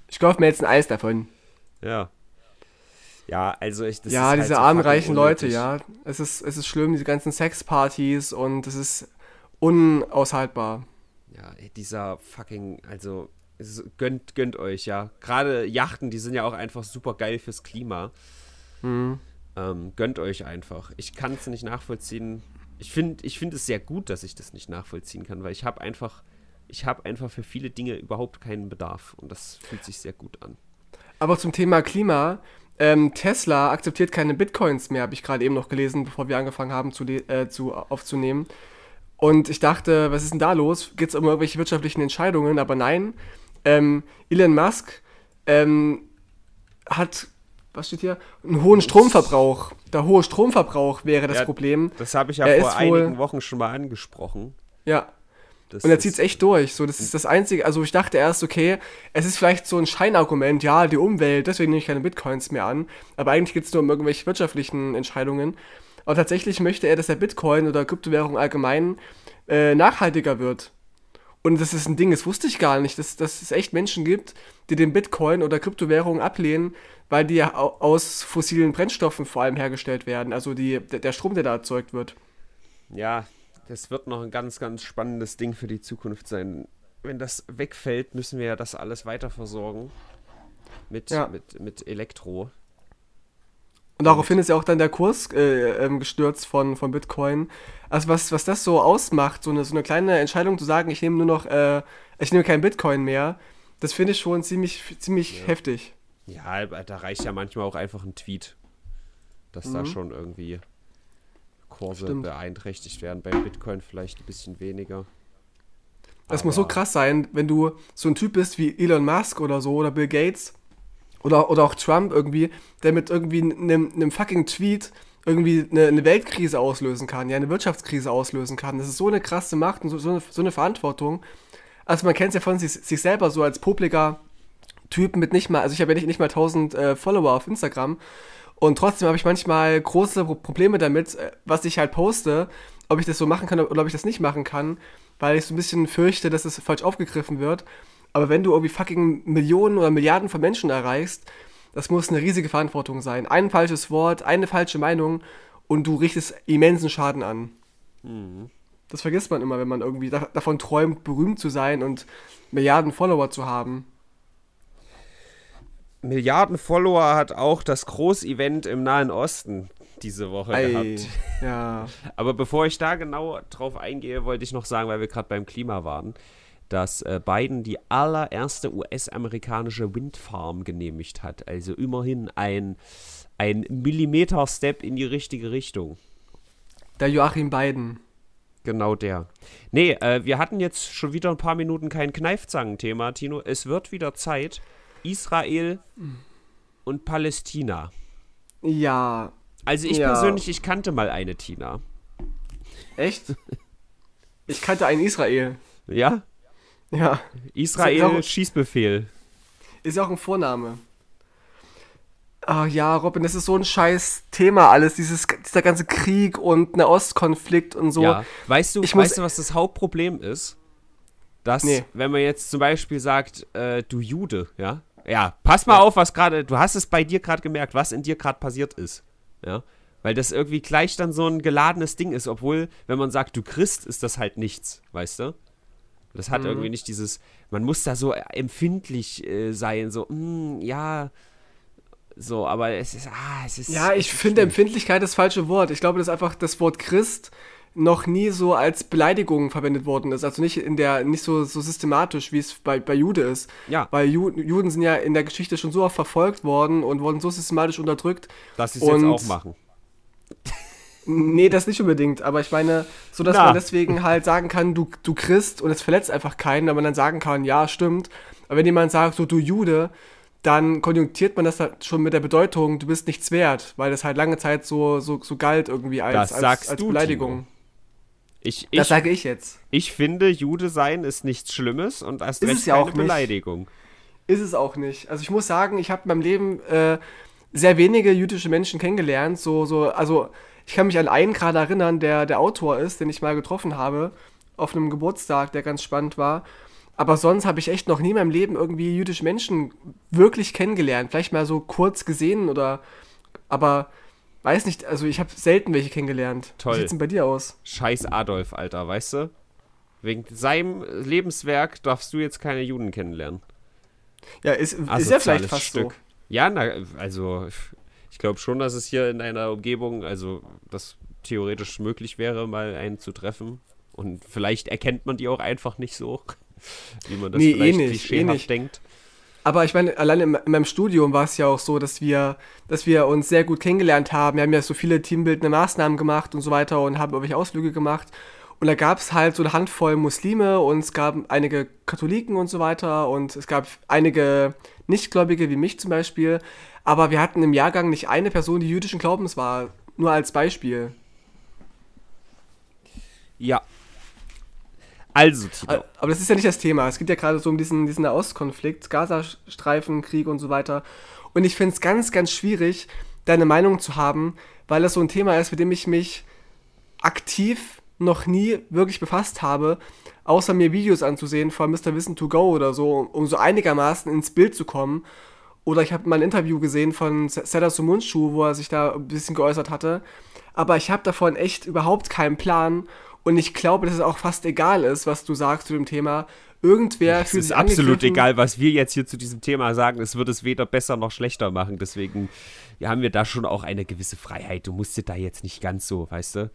Ich kaufe mir jetzt ein Eis davon. Ja. Ja, also ich. Das ja, ist halt diese halt so armen Leute, ja. Es ist, es ist schlimm, diese ganzen Sexpartys und es ist unaushaltbar. Ja, dieser fucking, also ist, gönnt, gönnt euch, ja. Gerade Yachten, die sind ja auch einfach super geil fürs Klima. Mhm. Ähm, gönnt euch einfach. Ich kann es nicht nachvollziehen. Ich finde ich find es sehr gut, dass ich das nicht nachvollziehen kann, weil ich habe einfach, ich habe einfach für viele Dinge überhaupt keinen Bedarf und das fühlt sich sehr gut an. Aber zum Thema Klima, ähm, Tesla akzeptiert keine Bitcoins mehr, habe ich gerade eben noch gelesen, bevor wir angefangen haben zu, äh, zu aufzunehmen. Und ich dachte, was ist denn da los? Geht es um irgendwelche wirtschaftlichen Entscheidungen? Aber nein, ähm, Elon Musk ähm, hat was steht hier? Einen hohen Stromverbrauch. Der hohe Stromverbrauch wäre das ja, Problem. Das habe ich ja er vor einigen Wochen schon mal angesprochen. Ja. Das und er zieht es echt durch. So, das ist das Einzige. Also ich dachte erst, okay, es ist vielleicht so ein Scheinargument, ja, die Umwelt, deswegen nehme ich keine Bitcoins mehr an. Aber eigentlich geht es nur um irgendwelche wirtschaftlichen Entscheidungen. Aber tatsächlich möchte er, dass der Bitcoin oder Kryptowährung allgemein äh, nachhaltiger wird. Und das ist ein Ding, das wusste ich gar nicht, dass, dass es echt Menschen gibt, die den Bitcoin oder Kryptowährungen ablehnen, weil die ja aus fossilen Brennstoffen vor allem hergestellt werden. Also die, der Strom, der da erzeugt wird. Ja, das wird noch ein ganz, ganz spannendes Ding für die Zukunft sein. Wenn das wegfällt, müssen wir ja das alles weiter versorgen. Mit, ja. mit, mit Elektro. Und daraufhin ist ja auch dann der Kurs äh, ähm, gestürzt von, von Bitcoin. Also was, was das so ausmacht, so eine, so eine kleine Entscheidung zu sagen, ich nehme nur noch, äh, ich nehme kein Bitcoin mehr, das finde ich schon ziemlich, ziemlich ja. heftig. Ja, da reicht ja manchmal auch einfach ein Tweet, dass mhm. da schon irgendwie Kurse Stimmt. beeinträchtigt werden. Bei Bitcoin vielleicht ein bisschen weniger. Das Aber muss so krass sein, wenn du so ein Typ bist wie Elon Musk oder so oder Bill Gates oder, oder auch Trump irgendwie, der mit irgendwie einem, einem fucking Tweet irgendwie eine, eine, Weltkrise auslösen kann, ja, eine Wirtschaftskrise auslösen kann. Das ist so eine krasse Macht und so, so, eine, so eine, Verantwortung. Also man kennt es ja von sich, sich selber so als Publiker Typen mit nicht mal, also ich habe ja nicht, nicht mal 1000 äh, Follower auf Instagram und trotzdem habe ich manchmal große Probleme damit, äh, was ich halt poste, ob ich das so machen kann oder ob ich das nicht machen kann, weil ich so ein bisschen fürchte, dass es falsch aufgegriffen wird. Aber wenn du irgendwie fucking Millionen oder Milliarden von Menschen erreichst, das muss eine riesige Verantwortung sein. Ein falsches Wort, eine falsche Meinung und du richtest immensen Schaden an. Mhm. Das vergisst man immer, wenn man irgendwie davon träumt, berühmt zu sein und Milliarden Follower zu haben. Milliarden Follower hat auch das Groß-Event im Nahen Osten diese Woche Ei, gehabt. Ja. <laughs> Aber bevor ich da genau drauf eingehe, wollte ich noch sagen, weil wir gerade beim Klima waren, dass äh, Biden die allererste US-amerikanische Windfarm genehmigt hat. Also immerhin ein, ein Millimeter-Step in die richtige Richtung. Der Joachim Biden. Genau der. Nee, äh, wir hatten jetzt schon wieder ein paar Minuten kein Kneifzangen-Thema, Tino. Es wird wieder Zeit Israel und Palästina. Ja. Also ich ja. persönlich, ich kannte mal eine Tina. Echt? Ich kannte einen Israel. Ja? Ja. Israel ist auch, Schießbefehl. Ist ja auch ein Vorname. Ach ja, Robin, das ist so ein scheiß Thema alles, dieses, dieser ganze Krieg und der Ostkonflikt und so. Ja. Weißt du, ich weißt muss, du, was das Hauptproblem ist? Dass, nee. wenn man jetzt zum Beispiel sagt, äh, du Jude, ja, ja, pass mal ja. auf, was gerade, du hast es bei dir gerade gemerkt, was in dir gerade passiert ist. Ja. Weil das irgendwie gleich dann so ein geladenes Ding ist, obwohl, wenn man sagt, du Christ, ist das halt nichts, weißt du? Das hat mhm. irgendwie nicht dieses, man muss da so äh, empfindlich äh, sein, so, mh, hm, ja, so, aber es ist, ah, es ist. Ja, ich finde, Empfindlichkeit das falsche Wort. Ich glaube, das ist einfach das Wort Christ noch nie so als Beleidigung verwendet worden ist. Also nicht in der, nicht so, so systematisch, wie es bei, bei Jude ist. Ja. Weil Ju, Juden sind ja in der Geschichte schon so oft verfolgt worden und wurden so systematisch unterdrückt. Dass sie es jetzt auch machen. Nee, das nicht unbedingt, aber ich meine, so dass Na. man deswegen halt sagen kann, du, du Christ und es verletzt einfach keinen, weil man dann sagen kann, ja, stimmt. Aber wenn jemand sagt, so du Jude, dann konjunktiert man das halt schon mit der Bedeutung, du bist nichts wert, weil das halt lange Zeit so, so, so galt irgendwie als, als, als, Beleidigung. Du, ich, ich, das sage ich jetzt. Ich finde, Jude sein ist nichts Schlimmes und erst ist recht es ja auch Beleidigung. Nicht. Ist es auch nicht. Also ich muss sagen, ich habe in meinem Leben äh, sehr wenige jüdische Menschen kennengelernt. So, so, also ich kann mich an einen gerade erinnern, der der Autor ist, den ich mal getroffen habe auf einem Geburtstag, der ganz spannend war. Aber sonst habe ich echt noch nie in meinem Leben irgendwie jüdische Menschen wirklich kennengelernt. Vielleicht mal so kurz gesehen oder aber Weiß nicht, also ich habe selten welche kennengelernt. Toll. Wie sieht's denn bei dir aus? Scheiß Adolf, Alter, weißt du? Wegen seinem Lebenswerk darfst du jetzt keine Juden kennenlernen. Ja, ist, ist ja vielleicht fast Stück. so. Ja, na, also ich glaube schon, dass es hier in einer Umgebung, also das theoretisch möglich wäre, mal einen zu treffen. Und vielleicht erkennt man die auch einfach nicht so, <laughs> wie man das nee, eh vielleicht eh nicht, klischeehaft eh nicht. denkt. Aber ich meine, allein in, in meinem Studium war es ja auch so, dass wir, dass wir uns sehr gut kennengelernt haben. Wir haben ja so viele teambildende Maßnahmen gemacht und so weiter und haben irgendwelche Ausflüge gemacht. Und da gab es halt so eine Handvoll Muslime und es gab einige Katholiken und so weiter und es gab einige Nichtgläubige wie mich zum Beispiel. Aber wir hatten im Jahrgang nicht eine Person, die jüdischen Glaubens war. Nur als Beispiel. Ja, also, Tino. Aber das ist ja nicht das Thema. Es geht ja gerade so um diesen, diesen Nahostkonflikt, Gazastreifen, Krieg und so weiter. Und ich finde es ganz, ganz schwierig, deine Meinung zu haben, weil das so ein Thema ist, mit dem ich mich aktiv noch nie wirklich befasst habe, außer mir Videos anzusehen von Mr. Wissen to Go oder so, um so einigermaßen ins Bild zu kommen. Oder ich habe mal ein Interview gesehen von Seda Sumunshu, wo er sich da ein bisschen geäußert hatte. Aber ich habe davon echt überhaupt keinen Plan und ich glaube, dass es auch fast egal ist, was du sagst zu dem Thema. Irgendwer Es ist absolut egal, was wir jetzt hier zu diesem Thema sagen. Es wird es weder besser noch schlechter machen. Deswegen haben wir da schon auch eine gewisse Freiheit. Du musst da jetzt nicht ganz so, weißt du?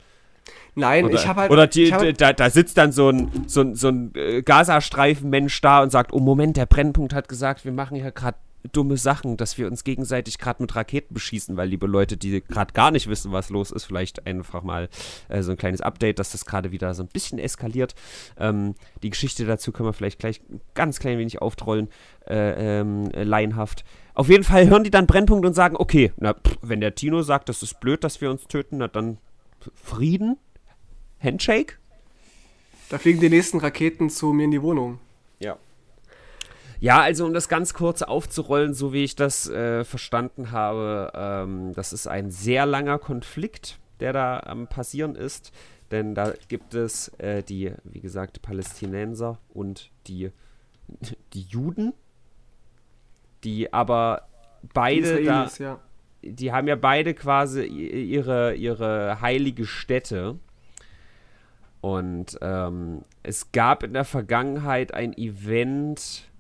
Nein, oder, ich habe halt. Oder die, hab, halt da, da, sitzt dann so ein, so so ein äh, Gazastreifen-Mensch da und sagt: Oh, Moment, der Brennpunkt hat gesagt, wir machen hier gerade dumme Sachen, dass wir uns gegenseitig gerade mit Raketen beschießen, weil liebe Leute, die gerade gar nicht wissen, was los ist, vielleicht einfach mal äh, so ein kleines Update, dass das gerade wieder so ein bisschen eskaliert. Ähm, die Geschichte dazu können wir vielleicht gleich ganz klein wenig auftrollen, äh, ähm, laienhaft. Auf jeden Fall hören die dann Brennpunkt und sagen, okay, na, pff, wenn der Tino sagt, das ist blöd, dass wir uns töten, na dann Frieden, Handshake. Da fliegen die nächsten Raketen zu mir in die Wohnung. Ja. Ja, also um das ganz kurz aufzurollen, so wie ich das äh, verstanden habe, ähm, das ist ein sehr langer Konflikt, der da am ähm, Passieren ist. Denn da gibt es äh, die, wie gesagt, Palästinenser und die, <laughs> die Juden, die aber beide da. Ja. Die haben ja beide quasi ihre, ihre heilige Stätte. Und ähm, es gab in der Vergangenheit ein Event,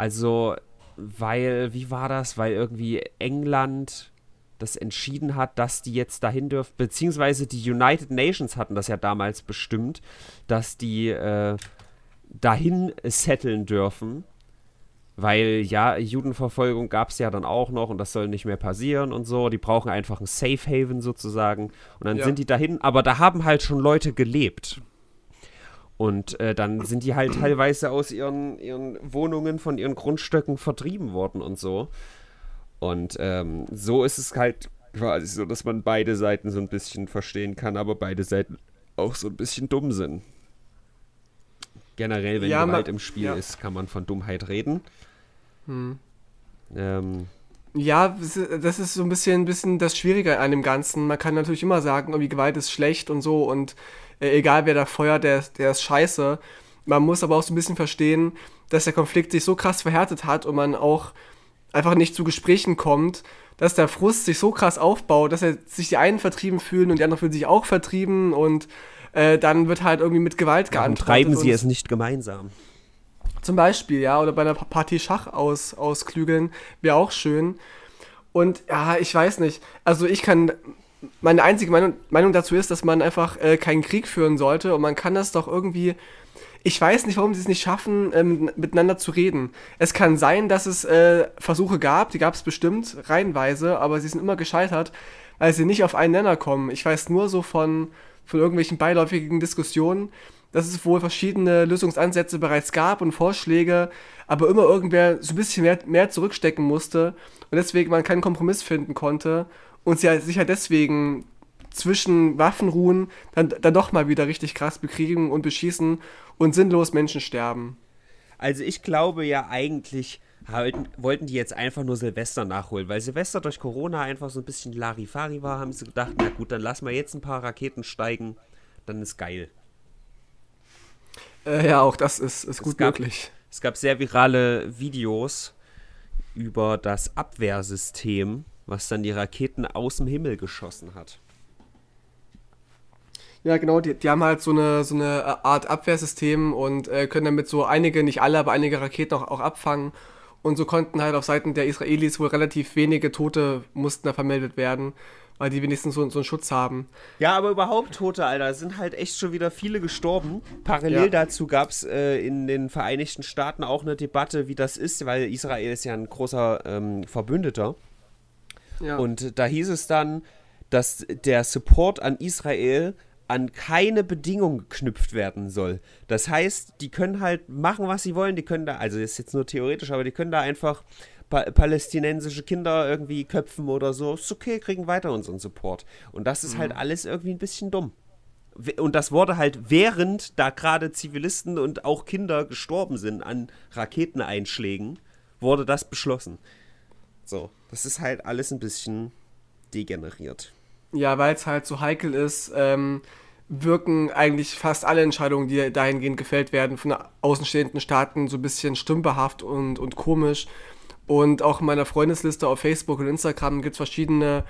also, weil, wie war das? Weil irgendwie England das entschieden hat, dass die jetzt dahin dürfen, beziehungsweise die United Nations hatten das ja damals bestimmt, dass die äh, dahin setteln dürfen. Weil ja, Judenverfolgung gab es ja dann auch noch und das soll nicht mehr passieren und so. Die brauchen einfach ein Safe Haven sozusagen. Und dann ja. sind die dahin. Aber da haben halt schon Leute gelebt. Und äh, dann sind die halt <clears throat> teilweise aus ihren, ihren Wohnungen, von ihren Grundstöcken vertrieben worden und so. Und ähm, so ist es halt quasi so, dass man beide Seiten so ein bisschen verstehen kann, aber beide Seiten auch so ein bisschen dumm sind. Generell, wenn ja, Gewalt im Spiel ja. ist, kann man von Dummheit reden. Hm. Ähm, ja, das ist so ein bisschen, ein bisschen das Schwierige an dem Ganzen. Man kann natürlich immer sagen, irgendwie Gewalt ist schlecht und so und äh, egal wer da feuert, der, der ist scheiße. Man muss aber auch so ein bisschen verstehen, dass der Konflikt sich so krass verhärtet hat und man auch einfach nicht zu Gesprächen kommt, dass der Frust sich so krass aufbaut, dass er sich die einen vertrieben fühlen und die anderen fühlen sich auch vertrieben und äh, dann wird halt irgendwie mit Gewalt geantwortet. Warum treiben sie es nicht gemeinsam. Zum Beispiel, ja, oder bei einer Party Schach aus, ausklügeln, wäre auch schön. Und ja, ich weiß nicht. Also ich kann meine einzige Meinung, Meinung dazu ist, dass man einfach äh, keinen Krieg führen sollte und man kann das doch irgendwie. Ich weiß nicht, warum sie es nicht schaffen, ähm, miteinander zu reden. Es kann sein, dass es äh, Versuche gab, die gab es bestimmt, reihenweise, aber sie sind immer gescheitert, weil sie nicht auf einen Nenner kommen. Ich weiß nur so von, von irgendwelchen beiläufigen Diskussionen, dass es wohl verschiedene Lösungsansätze bereits gab und Vorschläge, aber immer irgendwer so ein bisschen mehr, mehr zurückstecken musste und deswegen man keinen Kompromiss finden konnte und sie halt sicher halt deswegen zwischen Waffenruhen dann, dann doch mal wieder richtig krass bekriegen und beschießen und sinnlos Menschen sterben. Also ich glaube ja eigentlich halten, wollten die jetzt einfach nur Silvester nachholen, weil Silvester durch Corona einfach so ein bisschen Larifari war, haben sie gedacht, na gut, dann lassen wir jetzt ein paar Raketen steigen, dann ist geil. Äh, ja, auch das ist, ist gut es gab, möglich. Es gab sehr virale Videos über das Abwehrsystem was dann die Raketen aus dem Himmel geschossen hat. Ja, genau, die, die haben halt so eine, so eine äh, Art Abwehrsystem und äh, können damit so einige, nicht alle, aber einige Raketen auch, auch abfangen. Und so konnten halt auf Seiten der Israelis wohl relativ wenige Tote mussten da vermeldet werden, weil die wenigstens so, so einen Schutz haben. Ja, aber überhaupt Tote, Alter, sind halt echt schon wieder viele gestorben. Parallel ja. dazu gab es äh, in den Vereinigten Staaten auch eine Debatte, wie das ist, weil Israel ist ja ein großer ähm, Verbündeter. Ja. Und da hieß es dann, dass der Support an Israel an keine Bedingung geknüpft werden soll. Das heißt, die können halt machen, was sie wollen. Die können da, also das ist jetzt nur theoretisch, aber die können da einfach pa palästinensische Kinder irgendwie köpfen oder so. Ist okay, kriegen weiter unseren Support. Und das ist halt mhm. halt alles irgendwie ein bisschen dumm. Und das wurde halt während da gerade Zivilisten und auch Kinder gestorben sind an Raketeneinschlägen, wurde das beschlossen. So, das ist halt alles ein bisschen degeneriert. Ja, weil es halt so heikel ist, ähm, wirken eigentlich fast alle Entscheidungen, die dahingehend gefällt werden, von außenstehenden Staaten so ein bisschen stümperhaft und, und komisch. Und auch in meiner Freundesliste auf Facebook und Instagram gibt es verschiedene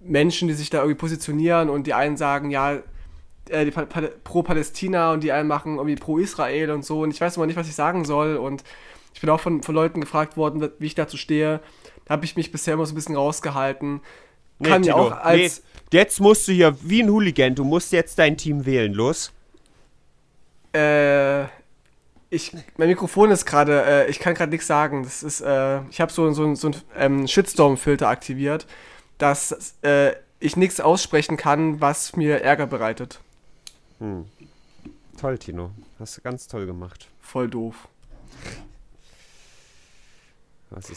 Menschen, die sich da irgendwie positionieren und die einen sagen, ja, äh, pro Palästina und die einen machen irgendwie pro Israel und so. Und ich weiß immer nicht, was ich sagen soll. Und ich bin auch von, von Leuten gefragt worden, wie ich dazu stehe. Da habe ich mich bisher immer so ein bisschen rausgehalten. Nee, Kann Tino, ja auch als. Nee, jetzt musst du hier wie ein Hooligan, du musst jetzt dein Team wählen, los. Äh. Ich, mein Mikrofon ist gerade, äh, ich kann gerade nichts sagen. Das ist, äh, ich habe so, so, so einen ähm, Shitstorm-Filter aktiviert, dass äh, ich nichts aussprechen kann, was mir Ärger bereitet. Hm. Toll, Tino. Hast du ganz toll gemacht. Voll doof.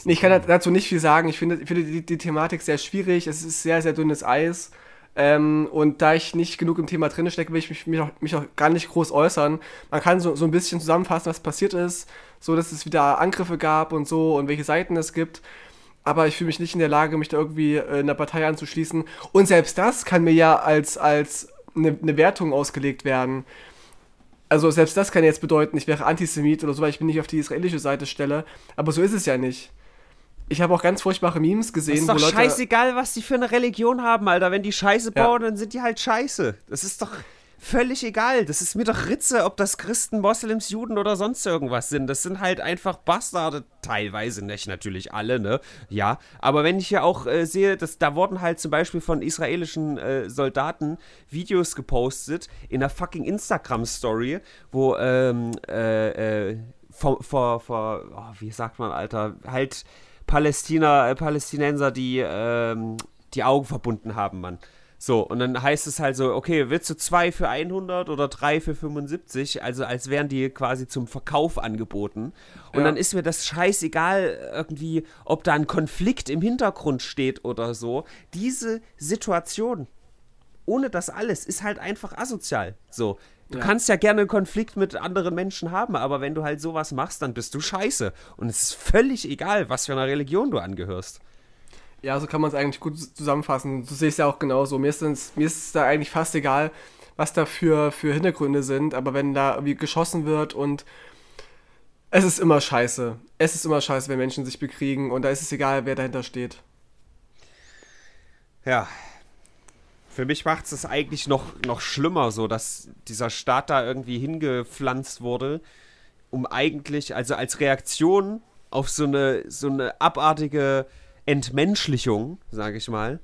Nee, ich kann dazu nicht viel sagen. Ich finde, ich finde die, die, Thematik sehr schwierig. Es ist sehr, sehr dünnes Eis. Ähm, und da ich nicht genug im Thema drin stecke, will ich mich, mich, auch, mich auch gar nicht groß äußern. Man kann so, so ein bisschen zusammenfassen, was passiert ist. So, dass es wieder Angriffe gab und so und welche Seiten es gibt. Aber ich fühle mich nicht in der Lage, mich da irgendwie äh, in der Partei anzuschließen. Und selbst das kann mir ja als, als eine, eine Wertung ausgelegt werden also selbst das kann jetzt bedeuten, ich wäre Antisemit oder so, weil ich mich nicht auf die israelische Seite stelle. Aber so ist es ja nicht. Ich habe auch ganz furchtbare Memes gesehen. Das ist doch Leute, scheißegal, was die für eine Religion haben, Alter. Wenn die Scheiße bauen, ja. dann sind die halt scheiße. Das ist doch. Völlig egal. Das ist mir doch Ritze, ob das Christen, Moslems, Juden oder sonst irgendwas sind. Das sind halt einfach Bastarde. Teilweise nicht natürlich alle, ne? Ja. Aber wenn ich ja auch äh, sehe, dass da wurden halt zum Beispiel von israelischen äh, Soldaten Videos gepostet in einer fucking Instagram-Story, wo, ähm, äh, äh, vor, vor, vor oh, wie sagt man, Alter, halt Palästina, äh, Palästinenser, die, ähm, die Augen verbunden haben, Mann. So, und dann heißt es halt so, okay, willst du zwei für 100 oder drei für 75? Also als wären die quasi zum Verkauf angeboten. Und ja. dann ist mir das scheißegal irgendwie, ob da ein Konflikt im Hintergrund steht oder so. Diese Situation ohne das alles ist halt einfach asozial. So. Du ja. kannst ja gerne einen Konflikt mit anderen Menschen haben, aber wenn du halt sowas machst, dann bist du scheiße. Und es ist völlig egal, was für einer Religion du angehörst. Ja, so kann man es eigentlich gut zusammenfassen. Du siehst ja auch genauso. Mir ist, es, mir ist da eigentlich fast egal, was da für, für Hintergründe sind, aber wenn da irgendwie geschossen wird und es ist immer scheiße. Es ist immer scheiße, wenn Menschen sich bekriegen und da ist es egal, wer dahinter steht. Ja. Für mich macht es es eigentlich noch, noch schlimmer, so dass dieser Staat da irgendwie hingepflanzt wurde, um eigentlich, also als Reaktion auf so eine, so eine abartige Entmenschlichung, sage ich mal,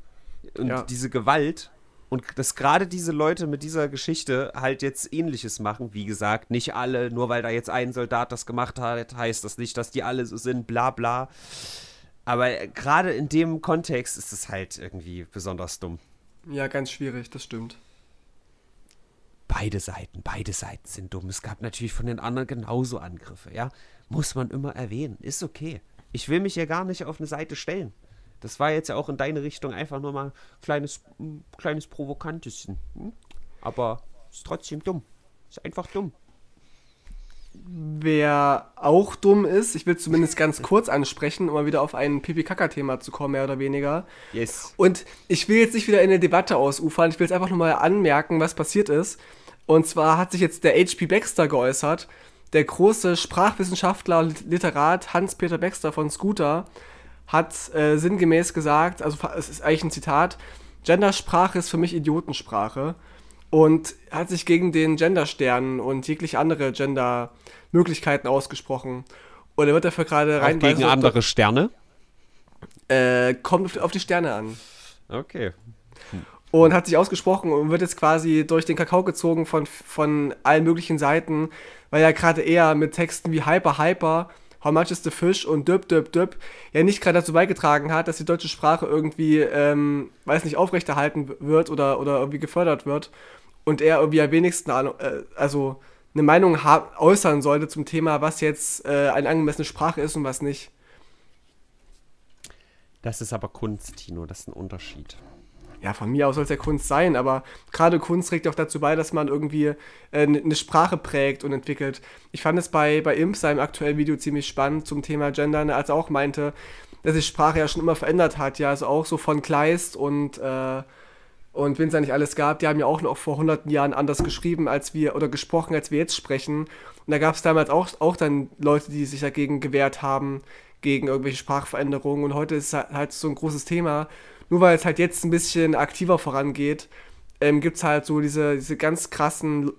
und ja. diese Gewalt und dass gerade diese Leute mit dieser Geschichte halt jetzt ähnliches machen, wie gesagt, nicht alle, nur weil da jetzt ein Soldat das gemacht hat, heißt das nicht, dass die alle so sind, bla bla. Aber gerade in dem Kontext ist es halt irgendwie besonders dumm. Ja, ganz schwierig, das stimmt. Beide Seiten, beide Seiten sind dumm. Es gab natürlich von den anderen genauso Angriffe, ja. Muss man immer erwähnen, ist okay ich will mich ja gar nicht auf eine Seite stellen. Das war jetzt ja auch in deine Richtung einfach nur mal ein kleines hm, Provokantes. Hm? Aber ist trotzdem dumm. Ist einfach dumm. Wer auch dumm ist, ich will zumindest ganz kurz ansprechen, um mal wieder auf ein Pipi-Kaka-Thema zu kommen, mehr oder weniger. Yes. Und ich will jetzt nicht wieder in eine Debatte ausufern, ich will jetzt einfach nur mal anmerken, was passiert ist. Und zwar hat sich jetzt der HP Baxter geäußert der große Sprachwissenschaftler und Literat Hans-Peter Baxter von Scooter hat äh, sinngemäß gesagt, also es ist eigentlich ein Zitat, Gendersprache ist für mich Idiotensprache und hat sich gegen den Genderstern und jegliche andere Gendermöglichkeiten ausgesprochen. Und er wird dafür gerade rein. Gegen andere Sterne? Äh, kommt auf die Sterne an. Okay. Hm und hat sich ausgesprochen und wird jetzt quasi durch den Kakao gezogen von, von allen möglichen Seiten, weil ja gerade eher mit Texten wie Hyper Hyper, How much is the fish und Döp Döp Döp ja nicht gerade dazu beigetragen hat, dass die deutsche Sprache irgendwie, ähm, weiß nicht, aufrechterhalten wird oder, oder irgendwie gefördert wird und er irgendwie am wenigsten, äh, also eine Meinung äußern sollte zum Thema, was jetzt äh, eine angemessene Sprache ist und was nicht. Das ist aber Kunst, Tino, das ist ein Unterschied ja, von mir aus soll es ja Kunst sein, aber gerade Kunst trägt auch dazu bei, dass man irgendwie eine äh, ne Sprache prägt und entwickelt. Ich fand es bei, bei Imp seinem aktuellen Video ziemlich spannend zum Thema Gender, ne, als er auch meinte, dass sich Sprache ja schon immer verändert hat, ja, also auch so von Kleist und, äh, und wenn es ja nicht alles gab, die haben ja auch noch vor hunderten Jahren anders geschrieben, als wir, oder gesprochen, als wir jetzt sprechen. Und da gab es damals auch, auch dann Leute, die sich dagegen gewehrt haben, gegen irgendwelche Sprachveränderungen. Und heute ist es halt so ein großes Thema, nur weil es halt jetzt ein bisschen aktiver vorangeht, ähm, gibt es halt so diese, diese ganz krassen,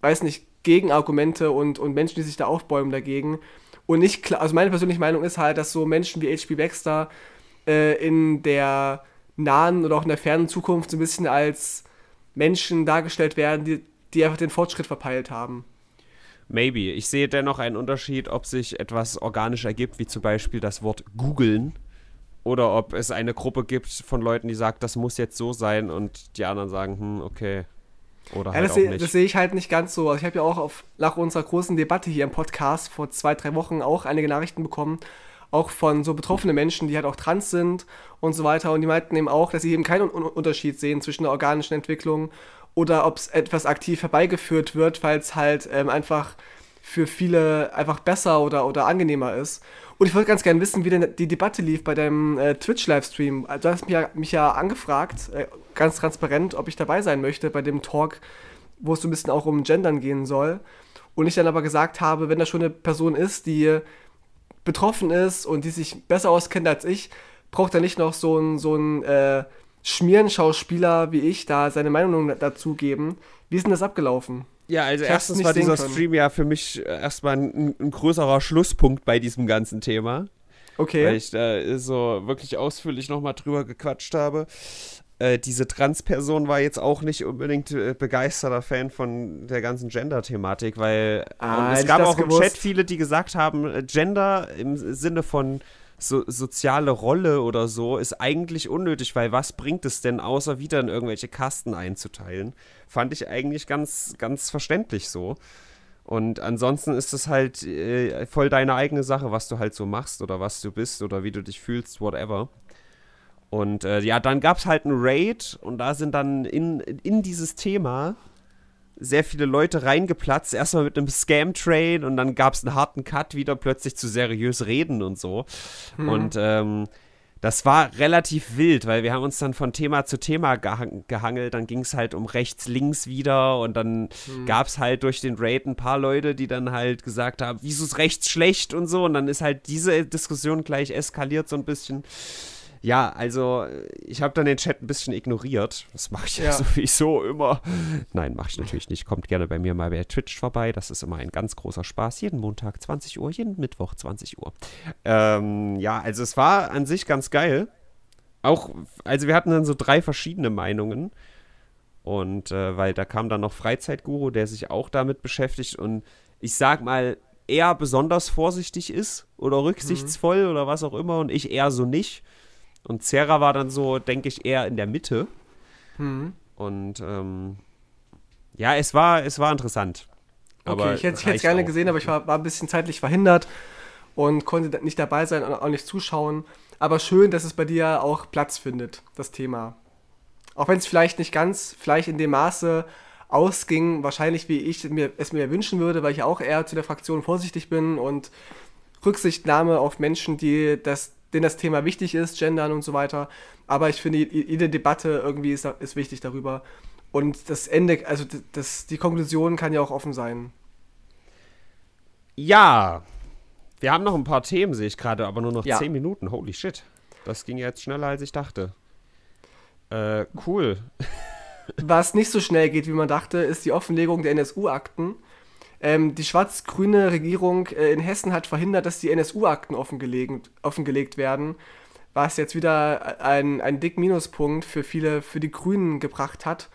weiß nicht, Gegenargumente und, und Menschen, die sich da aufbäumen dagegen. Und nicht klar, also meine persönliche Meinung ist halt, dass so Menschen wie H.P. Baxter äh, in der nahen oder auch in der fernen Zukunft so ein bisschen als Menschen dargestellt werden, die, die einfach den Fortschritt verpeilt haben. Maybe. Ich sehe dennoch einen Unterschied, ob sich etwas organisch ergibt, wie zum Beispiel das Wort googeln oder ob es eine Gruppe gibt von Leuten, die sagt, das muss jetzt so sein und die anderen sagen, hm, okay. Oder ja, halt das, seh, das sehe ich halt nicht ganz so. Also ich habe ja auch auf, nach unserer großen Debatte hier im Podcast vor zwei, drei Wochen auch einige Nachrichten bekommen, auch von so betroffenen Menschen, die halt auch trans sind und so weiter. Und die meinten eben auch, dass sie eben keinen Unterschied sehen zwischen der organischen Entwicklung oder ob es etwas aktiv herbeigeführt wird, weil es halt ähm, einfach für viele einfach besser oder, oder angenehmer ist. Und ich wollte ganz gerne wissen, wie denn die Debatte lief bei deinem äh, Twitch-Livestream. Also, du hast mich ja, mich ja angefragt, äh, ganz transparent, ob ich dabei sein möchte bei dem Talk, wo es so ein bisschen auch um Gendern gehen soll. Und ich dann aber gesagt habe, wenn da schon eine Person ist, die betroffen ist und die sich besser auskennt als ich, braucht er nicht noch so ein, so ein äh, Schmierenschauspieler wie ich da seine Meinung dazu geben. Wie ist denn das abgelaufen? Ja, also erstens war dieser können. Stream ja für mich äh, erstmal ein, ein, größerer Schlusspunkt bei diesem ganzen Thema. Okay. Weil ich da äh, so wirklich ausführlich nochmal drüber gequatscht habe. Äh, diese Transperson war jetzt auch nicht unbedingt äh, begeisterter Fan von der ganzen Gender-Thematik, weil ah, ähm, es gab auch gewusst. im Chat viele, die gesagt haben, Gender im Sinne von so, soziale Rolle oder so ist eigentlich unnötig, weil was bringt es denn, außer wieder in irgendwelche Kasten einzuteilen? Fand ich eigentlich ganz, ganz verständlich so. Und ansonsten ist es halt äh, voll deine eigene Sache, was du halt so machst oder was du bist oder wie du dich fühlst, whatever. Und äh, ja, dann gab es halt einen Raid und da sind dann in, in dieses Thema sehr viele Leute reingeplatzt. Erstmal mit einem Scam-Train und dann gab es einen harten Cut wieder plötzlich zu seriös reden und so. Mhm. Und ähm, das war relativ wild, weil wir haben uns dann von Thema zu Thema gehang gehangelt. Dann ging es halt um rechts, links wieder und dann mhm. gab es halt durch den Raid ein paar Leute, die dann halt gesagt haben, wieso ist rechts schlecht und so. Und dann ist halt diese Diskussion gleich eskaliert so ein bisschen. Ja, also äh, ich habe dann den Chat ein bisschen ignoriert. Das mache ich ja, ja <laughs> sowieso immer. Nein, mache ich natürlich nicht. Kommt gerne bei mir mal bei Twitch vorbei. Das ist immer ein ganz großer Spaß. Jeden Montag 20 Uhr, jeden Mittwoch 20 Uhr. Ähm, ja, also es war an sich ganz geil. Auch, also wir hatten dann so drei verschiedene Meinungen. Und äh, weil da kam dann noch Freizeitguru, der sich auch damit beschäftigt und ich sag mal, eher besonders vorsichtig ist oder mhm. rücksichtsvoll mhm. oder was auch immer und ich eher so nicht. Und Zera war dann so, denke ich, eher in der Mitte. Mhm. Und ähm, ja, es war, es war interessant. okay, ich hätte es gerne auch. gesehen, aber ich war, war ein bisschen zeitlich verhindert und konnte nicht dabei sein und auch nicht zuschauen. Aber schön, dass es bei dir auch Platz findet, das Thema. Auch wenn es vielleicht nicht ganz, vielleicht in dem Maße ausging, wahrscheinlich wie ich mir, es mir wünschen würde, weil ich auch eher zu der Fraktion vorsichtig bin und Rücksichtnahme auf Menschen, die das denen das Thema wichtig ist, Gendern und so weiter. Aber ich finde, jede Debatte irgendwie ist, ist wichtig darüber. Und das Ende, also das, die Konklusion kann ja auch offen sein. Ja. Wir haben noch ein paar Themen, sehe ich gerade, aber nur noch ja. 10 Minuten. Holy shit. Das ging jetzt schneller, als ich dachte. Äh, cool. Was nicht so schnell geht, wie man dachte, ist die Offenlegung der NSU-Akten. Ähm, die schwarz-grüne Regierung äh, in Hessen hat verhindert, dass die NSU-Akten offengelegt, offengelegt werden, was jetzt wieder äh, ein, ein dick Minuspunkt für viele, für die Grünen gebracht hat.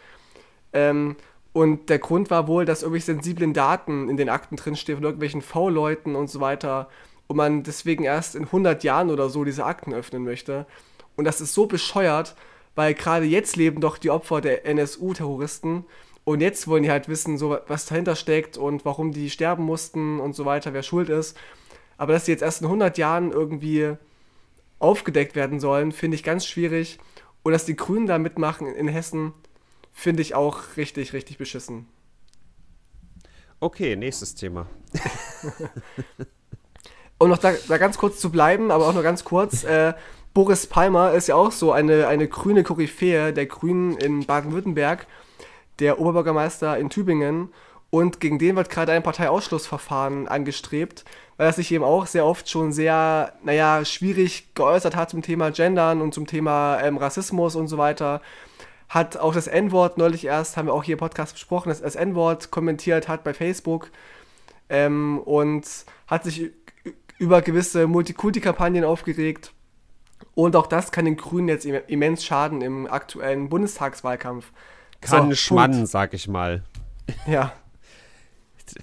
Ähm, und der Grund war wohl, dass irgendwelche sensiblen Daten in den Akten drinstehen von irgendwelchen V-Leuten und so weiter und man deswegen erst in 100 Jahren oder so diese Akten öffnen möchte. Und das ist so bescheuert, weil gerade jetzt leben doch die Opfer der NSU-Terroristen und jetzt wollen die halt wissen, so, was dahinter steckt und warum die sterben mussten und so weiter, wer schuld ist. Aber dass die jetzt erst in 100 Jahren irgendwie aufgedeckt werden sollen, finde ich ganz schwierig. Und dass die Grünen da mitmachen in Hessen, finde ich auch richtig, richtig beschissen. Okay, nächstes Thema. <laughs> Und noch da, da, ganz kurz zu bleiben, aber auch nur ganz kurz. <laughs> Äh, Boris Palmer ist ja auch so eine, eine grüne Koryphäe der Grünen in Baden-Württemberg der Oberbürgermeister in Tübingen. Und gegen den wird gerade ein Parteiausschlussverfahren angestrebt, weil er sich eben auch sehr oft schon sehr, naja, schwierig geäußert hat zum Thema Gendern und zum Thema ähm, Rassismus und so weiter. Hat auch das N-Wort neulich erst, haben wir auch hier im Podcast besprochen, das N-Wort kommentiert hat bei Facebook ähm, und hat sich über gewisse Multikulti-Kampagnen aufgeregt. Und auch das kann den Grünen jetzt immens schaden im aktuellen Bundestagswahlkampf kann so, schmatten, Punkt. sag ich mal. <laughs> Ja.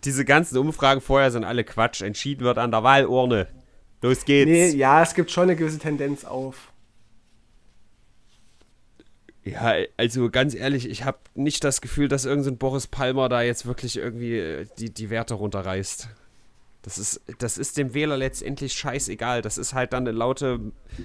Diese ganzen Umfragen vorher sind alle Quatsch. Entschieden wird an der Wahlurne. Los geht's. Nee, ja, es gibt schon eine gewisse Tendenz auf. Ja, also ganz ehrlich, ich habe nicht das Gefühl, dass irgendein Boris Palmer da jetzt wirklich irgendwie äh, die, die Werte runterreißt. Das ist, das ist dem Wähler letztendlich scheißegal. Das ist halt dann eine laute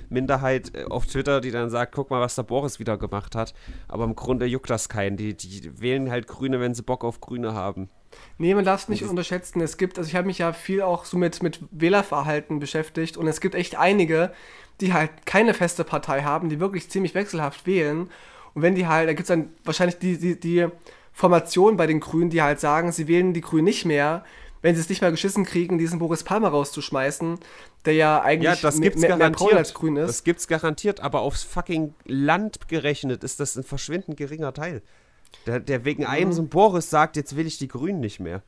Minderheit äh, auf Twitter, die dann sagt, guck mal, was der Boris wieder gemacht hat. Aber im Grunde juckt das keinen. Die, die wählen halt Grüne, wenn sie Bock auf Grüne haben. Nee, man darf es nicht unterschätzen. Es gibt, also ich habe mich ja viel auch so mit, mit Wählerverhalten beschäftigt und es gibt echt einige, die halt keine feste Partei haben, die wirklich ziemlich wechselhaft wählen. Und wenn die halt, da gibt es dann wahrscheinlich die, die, die Formation bei den Grünen, die halt sagen, sie wählen die Grünen nicht mehr, wenn sie es nicht mal geschissen kriegen, diesen Boris Palmer rauszuschmeißen, der ja eigentlich ja, das gibt's mehr, garantiert. mehr als grün ist. Das gibt's garantiert, aber aufs fucking Land gerechnet ist das ein verschwindend geringer Teil. Der, der wegen mhm. einem so ein Boris sagt, jetzt will ich die Grünen nicht mehr.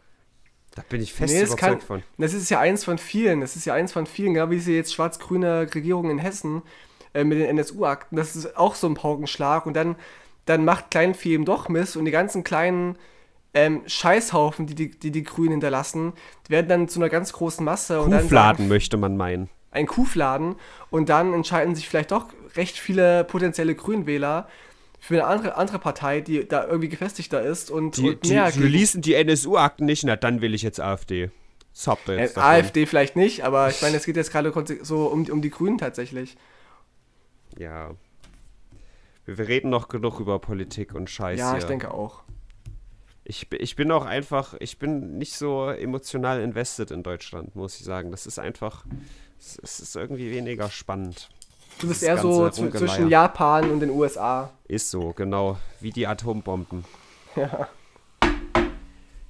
Da bin ich fest nee, überzeugt kann, von. Das ist ja eins von vielen. Das ist ja eins von vielen, genau wie sie jetzt schwarz-grüne Regierung in Hessen äh, mit den NSU-Akten. Das ist auch so ein Paukenschlag. Und dann, dann macht Kleinvieh eben doch Mist und die ganzen kleinen ähm, Scheißhaufen, die die, die die Grünen hinterlassen, die werden dann zu einer ganz großen Masse. Kuhfladen und dann, möchte man meinen. Ein Kuhfladen. Und dann entscheiden sich vielleicht doch recht viele potenzielle Grünwähler für eine andere, andere Partei, die da irgendwie gefestigter ist und, die, und mehr. Die, die releasen die NSU-Akten nicht, na dann will ich jetzt AfD. Subway jetzt äh, AfD vielleicht nicht, aber ich meine, es geht jetzt gerade so um, um die Grünen tatsächlich. Ja. Wir, wir reden noch genug über Politik und Scheiße. Ja, hier. ich denke auch ich, ich bin auch einfach, ich bin nicht so emotional invested in Deutschland, muss ich sagen. Das ist einfach, es, ist irgendwie weniger spannend. Du bist eher so Rumgeleier. zwischen Japan und den USA. Ist so, genau. Wie die Atombomben. <laughs> Ja.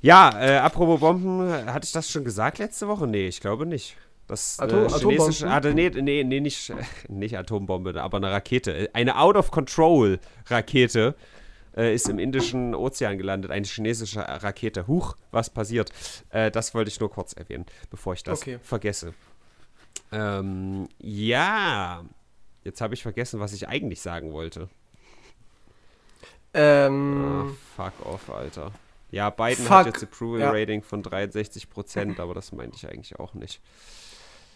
Ja, äh, apropos Bomben, hatte ich das schon gesagt letzte Woche? Nee, ich glaube nicht. Das äh, Atom äh, chinesische. Ah, nee, nee, nee, nicht, <laughs> nicht Atombombe, aber eine Rakete. Eine Out-of-Control-Rakete äh, ist im Indischen Ozean gelandet, eine chinesische Rakete. Huch, was passiert? Äh, das wollte ich nur kurz erwähnen, bevor ich das okay. vergesse. Ähm, ja, jetzt habe ich vergessen, was ich eigentlich sagen wollte. Ähm, oh, fuck off, Alter. Ja, Biden fuck. hat jetzt Approval ja. Rating von 63 Prozent, aber das meinte ich eigentlich auch nicht.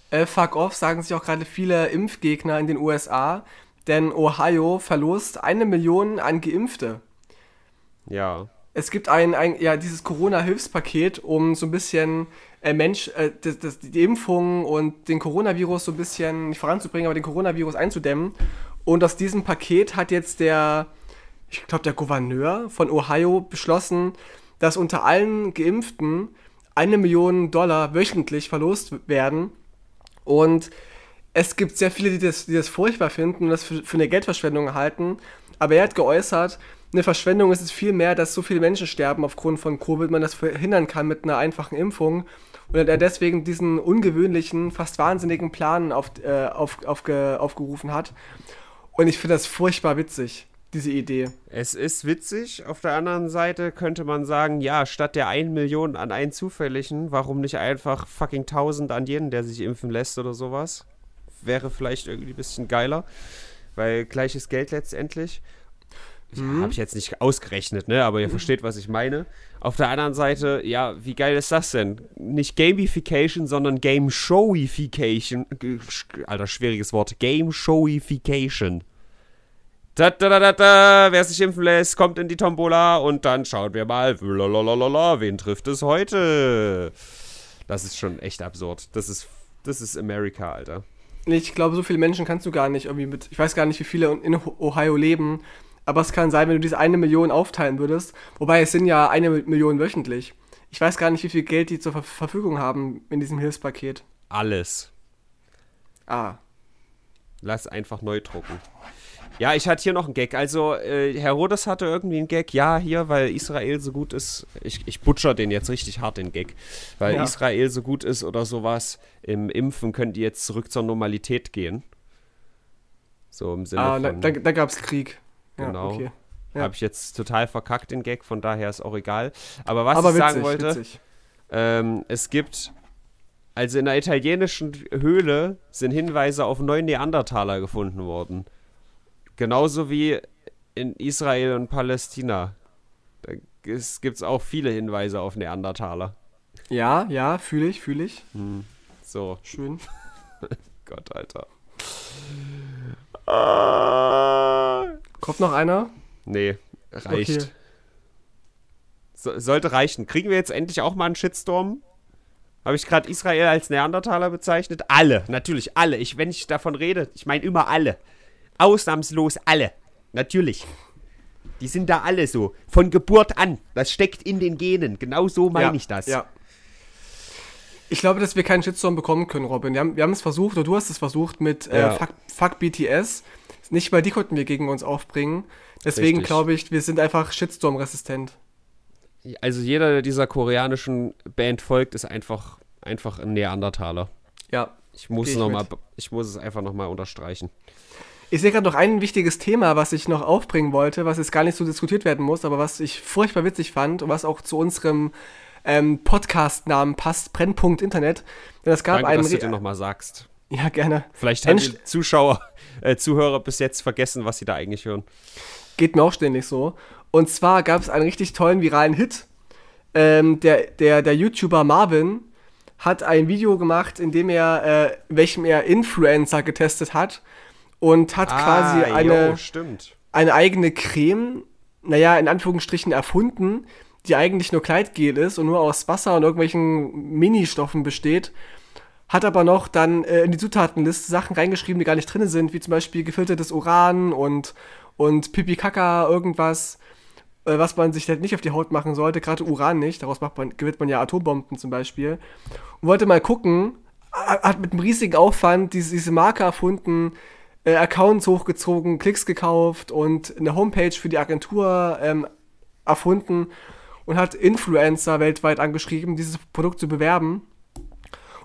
Äh, fuck off sagen sich auch gerade viele Impfgegner in den USA, denn Ohio verlost eine Million an Geimpfte. Ja. Es gibt ein, ein ja, dieses Corona-Hilfspaket, um so ein bisschen äh, Mensch, äh, das, das, die Impfungen und den Coronavirus so ein bisschen nicht voranzubringen, aber den Coronavirus einzudämmen. Und aus diesem Paket hat jetzt der, ich glaube, der Gouverneur von Ohio beschlossen, dass unter allen Geimpften eine Million Dollar wöchentlich verlost werden. Und es gibt sehr viele, die das, die das furchtbar finden und das für, für eine Geldverschwendung halten. Aber er hat geäußert, eine Verschwendung ist es vielmehr, dass so viele Menschen sterben aufgrund von Covid, man das verhindern kann mit einer einfachen Impfung und er deswegen diesen ungewöhnlichen, fast wahnsinnigen Plan auf, äh, auf, auf, aufgerufen hat. Und ich finde das furchtbar witzig, diese Idee. Es ist witzig. Auf der anderen Seite könnte man sagen, ja, statt der 1 Million an einen zufälligen, warum nicht einfach fucking 1000 an jeden, der sich impfen lässt oder sowas? Wäre vielleicht irgendwie ein bisschen geiler, weil gleiches Geld letztendlich. Mhm. Habe ich jetzt nicht ausgerechnet, ne? Aber ihr mhm. versteht, was ich meine. Auf der anderen Seite, ja, wie geil ist das denn? Nicht Gamification, sondern Game Showification. Alter, schwieriges Wort. Game Showification. Da, da, da, da, da. Wer sich impfen lässt, kommt in die Tombola und dann schauen wir mal, lalalala, wen trifft es heute? Das ist schon echt absurd. Das ist, das ist America, Alter. Ich glaube, so viele Menschen kannst du gar nicht irgendwie mit. Ich weiß gar nicht, wie viele in Ohio leben aber es kann sein, wenn du diese eine Million aufteilen würdest, wobei es sind ja eine Million wöchentlich. Ich weiß gar nicht, wie viel Geld die zur Ver Verfügung haben in diesem Hilfspaket. Alles. Ah. Lass einfach neu drucken. Ja, ich hatte hier noch einen Gag. Also, äh, Rodes hatte irgendwie einen Gag. Ja, hier, weil Israel so gut ist. Ich, ich butcher den jetzt richtig hart, den Gag. Weil ja. Israel so gut ist oder sowas. Im Impfen können die jetzt zurück zur Normalität gehen. So im Sinne ah, von. Da, da, da gab's Krieg. Genau. Ja, okay. ja. Habe ich jetzt total verkackt den Gag, von daher ist auch egal. Aber was Aber ich witzig, sagen wollte, ähm, es gibt, also in der italienischen Höhle sind Hinweise auf neun Neandertaler gefunden worden. Genauso wie in Israel und Palästina. Da gibt es auch viele Hinweise auf Neandertaler. Ja, ja, fühle ich, fühle ich. Hm. So. Schön. <laughs> Gott, Alter. Ah. Kommt noch einer? Nee, reicht. Okay. So, sollte reichen. Kriegen wir jetzt endlich auch mal einen Shitstorm? Habe ich gerade Israel als Neandertaler bezeichnet? Alle, natürlich alle. Ich, wenn ich davon rede, ich meine immer alle. Ausnahmslos alle. Natürlich. Die sind da alle so. Von Geburt an. Das steckt in den Genen. Genau so meine ja, ich das. Ja. Ich glaube, dass wir keinen Shitstorm bekommen können, Robin. Wir haben wir es versucht, oder du hast es versucht mit äh, Fuck, Fuck BTS. Nicht mal die konnten wir gegen uns aufbringen. Deswegen glaube ich, wir sind einfach Shitstorm-resistent. Also jeder, der dieser koreanischen Band folgt, ist einfach, einfach ein Neandertaler. Ja. Ich muss, noch mit. mal, ich muss es einfach nochmal unterstreichen. Ich sehe gerade noch ein wichtiges Thema, was ich noch aufbringen wollte, was jetzt gar nicht so diskutiert werden muss, aber was ich furchtbar witzig fand und was auch zu unserem ähm, Podcast-Namen passt, Brennpunkt Internet. Denn es gab Danke, einen. dass du dir nochmal sagst. Ja, gerne. Vielleicht haben Endst die Zuschauer äh, Zuhörer bis jetzt vergessen, was sie da eigentlich hören. Geht mir auch ständig so. Und zwar gab es einen richtig tollen viralen Hit. Ähm, der, der, der YouTuber Marvin hat ein Video gemacht, in dem er, äh, welchem er Influencer getestet hat und hat ah, quasi eine, jo, eine eigene Creme, naja, in Anführungsstrichen erfunden, die eigentlich nur Kleidgel ist und nur aus Wasser und irgendwelchen Ministoffen besteht hat aber noch dann äh, in die Zutatenliste Sachen reingeschrieben, die gar nicht drin sind, wie zum Beispiel gefiltertes Uran und, und Pipi-Kaka, irgendwas, äh, was man sich halt nicht auf die Haut machen sollte, gerade Uran nicht, daraus macht man, gewinnt man ja Atombomben zum Beispiel. Und wollte mal gucken, hat mit einem riesigen Aufwand diese, diese Marke erfunden, äh, Accounts hochgezogen, Klicks gekauft und eine Homepage für die Agentur ähm, erfunden und hat Influencer weltweit angeschrieben, dieses Produkt zu bewerben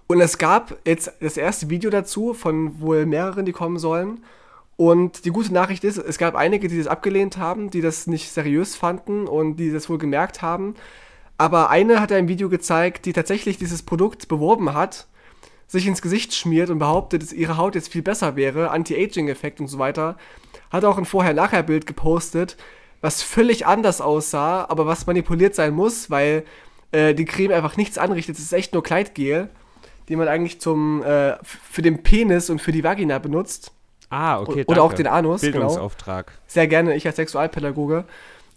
und es gab jetzt das erste Video dazu von wohl mehreren, die kommen sollen. Und die gute Nachricht ist, es gab einige, die das abgelehnt haben, die das nicht seriös fanden und die das wohl gemerkt haben. Aber eine hat ein Video gezeigt, die tatsächlich dieses Produkt beworben hat, sich ins Gesicht schmiert und behauptet, dass ihre Haut jetzt viel besser wäre, Anti-Aging-Effekt und so weiter. Hat auch ein Vorher-Nachher-Bild gepostet, was völlig anders aussah, aber was manipuliert sein muss, weil äh, die Creme einfach nichts anrichtet. Es ist echt nur Kleidgel die man eigentlich zum, äh, für den Penis und für die Vagina benutzt. Ah, okay. Danke. Oder auch den Anus. Genau. Bildungsauftrag. Genau. Sehr gerne, ich als Sexualpädagoge.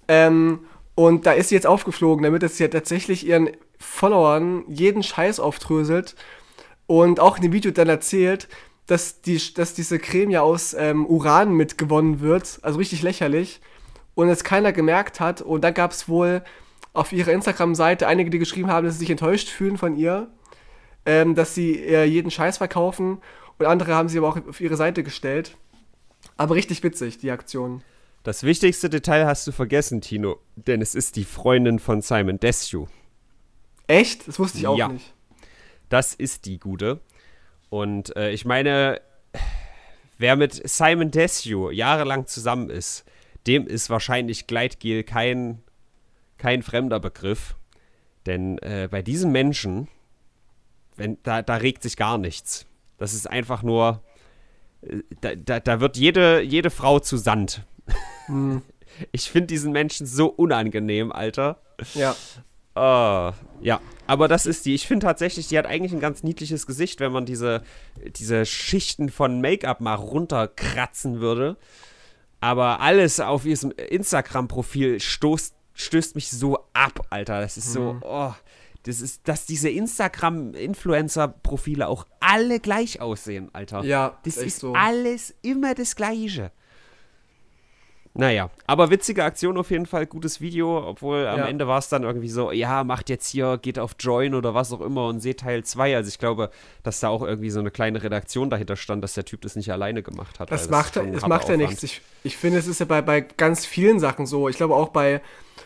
Ähm, und da ist sie jetzt aufgeflogen, damit es ja tatsächlich ihren Followern jeden Scheiß auftröselt und auch in dem Video dann erzählt, dass, die, dass diese Creme ja aus ähm, Uran mitgewonnen wird, also richtig lächerlich, und es keiner gemerkt hat. Und da gab es wohl auf ihrer Instagram-Seite einige, die geschrieben haben, dass sie sich enttäuscht fühlen von ihr ähm, dass sie äh, jeden Scheiß verkaufen und andere haben sie aber auch auf ihre Seite gestellt. Aber richtig witzig, die Aktion. Das wichtigste Detail hast du vergessen, Tino, denn es ist die Freundin von Simon Desue. Echt? Das wusste ich auch ja. nicht. Das ist die gute. Und äh, ich meine, wer mit Simon Desue jahrelang zusammen ist, dem ist wahrscheinlich Gleitgel kein, kein fremder Begriff. Denn äh, bei diesem Menschen wenn, da, da regt sich gar nichts. Das ist einfach nur. Äh, da, da, da wird jede, jede Frau zu Sand. Mhm. <laughs> Ich finde diesen Menschen so unangenehm, Alter. Ja. Uh, ja, aber das ist die. Ich finde tatsächlich, die hat eigentlich ein ganz niedliches Gesicht, wenn man diese, diese Schichten von Make-up mal runterkratzen würde. Aber alles auf ihrem Instagram-Profil stößt mich so ab, Alter. Das ist so. Mhm. Oh. Das ist, dass diese Instagram-Influencer-Profile auch alle gleich aussehen, Alter. Ja, das ist, ist so. alles immer das Gleiche. Naja, aber witzige Aktion auf jeden Fall, gutes Video, obwohl am ja. Ende war es dann irgendwie so, ja, macht jetzt hier, geht auf Join oder was auch immer und seht Teil 2. Also ich glaube, dass da auch irgendwie so eine kleine Redaktion dahinter stand, dass der Typ das nicht alleine gemacht hat. Das macht, das, macht ja nichts. Ich, ich finde, es ist ja bei, bei ganz vielen Sachen so. Ich glaube auch bei,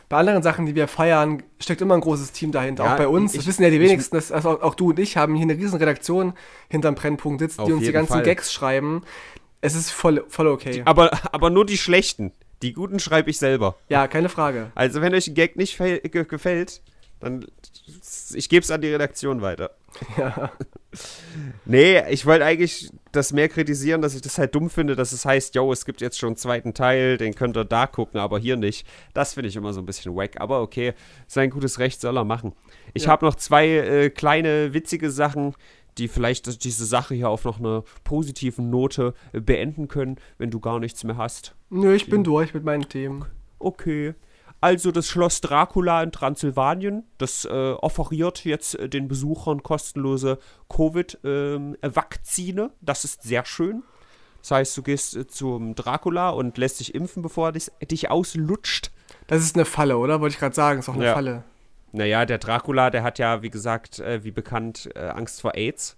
bei anderen Sachen, die wir feiern, steckt immer ein großes Team dahinter. Ja, auch bei uns, ich, das wissen ja die wenigsten, ich, dass, also auch, auch, du und ich haben hier eine riesen Redaktion hinterm Brennpunkt sitzen, die uns die ganzen Fall. Gags schreiben. Es ist voll, voll okay. Die, aber, aber nur die schlechten. Die guten schreibe ich selber. Ja, keine Frage. Also, wenn euch ein Gag nicht gefällt, dann ich gebe es an die Redaktion weiter. Ja. <laughs> nee, ich wollte eigentlich das mehr kritisieren, dass ich das halt dumm finde, dass es heißt, yo, es gibt jetzt schon einen zweiten Teil, den könnt ihr da gucken, aber hier nicht. Das finde ich immer so ein bisschen wack, aber okay, sein gutes Recht soll er machen. Ich ja. habe noch zwei äh, kleine witzige Sachen, die vielleicht diese Sache hier auf noch eine positiven Note äh, beenden können, wenn du gar nichts mehr hast. Nö, ich okay. bin durch mit meinen Themen. Okay. Also das Schloss Dracula in Transsilvanien, das äh, offeriert jetzt äh, den Besuchern kostenlose Covid-Vakzine. Ähm, das ist sehr schön. Das heißt, du gehst äh, zum Dracula und lässt dich impfen, bevor er dich, dich auslutscht. Das ist eine Falle, oder? Wollte ich gerade sagen, ist auch eine ja. Falle. Naja, der Dracula, der hat ja, wie gesagt, äh, wie bekannt, äh, Angst vor AIDS.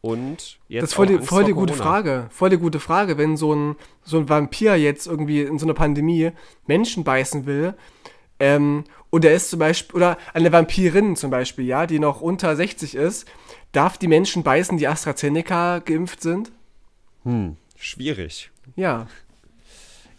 Und jetzt. Das ist voll, die, voll die gute Frage. Voll die gute Frage, wenn so ein, so ein Vampir jetzt irgendwie in so einer Pandemie Menschen beißen will. Ähm, und er ist zum Beispiel, oder eine Vampirin zum Beispiel, ja, die noch unter 60 ist, darf die Menschen beißen, die AstraZeneca geimpft sind? Hm, schwierig. Ja.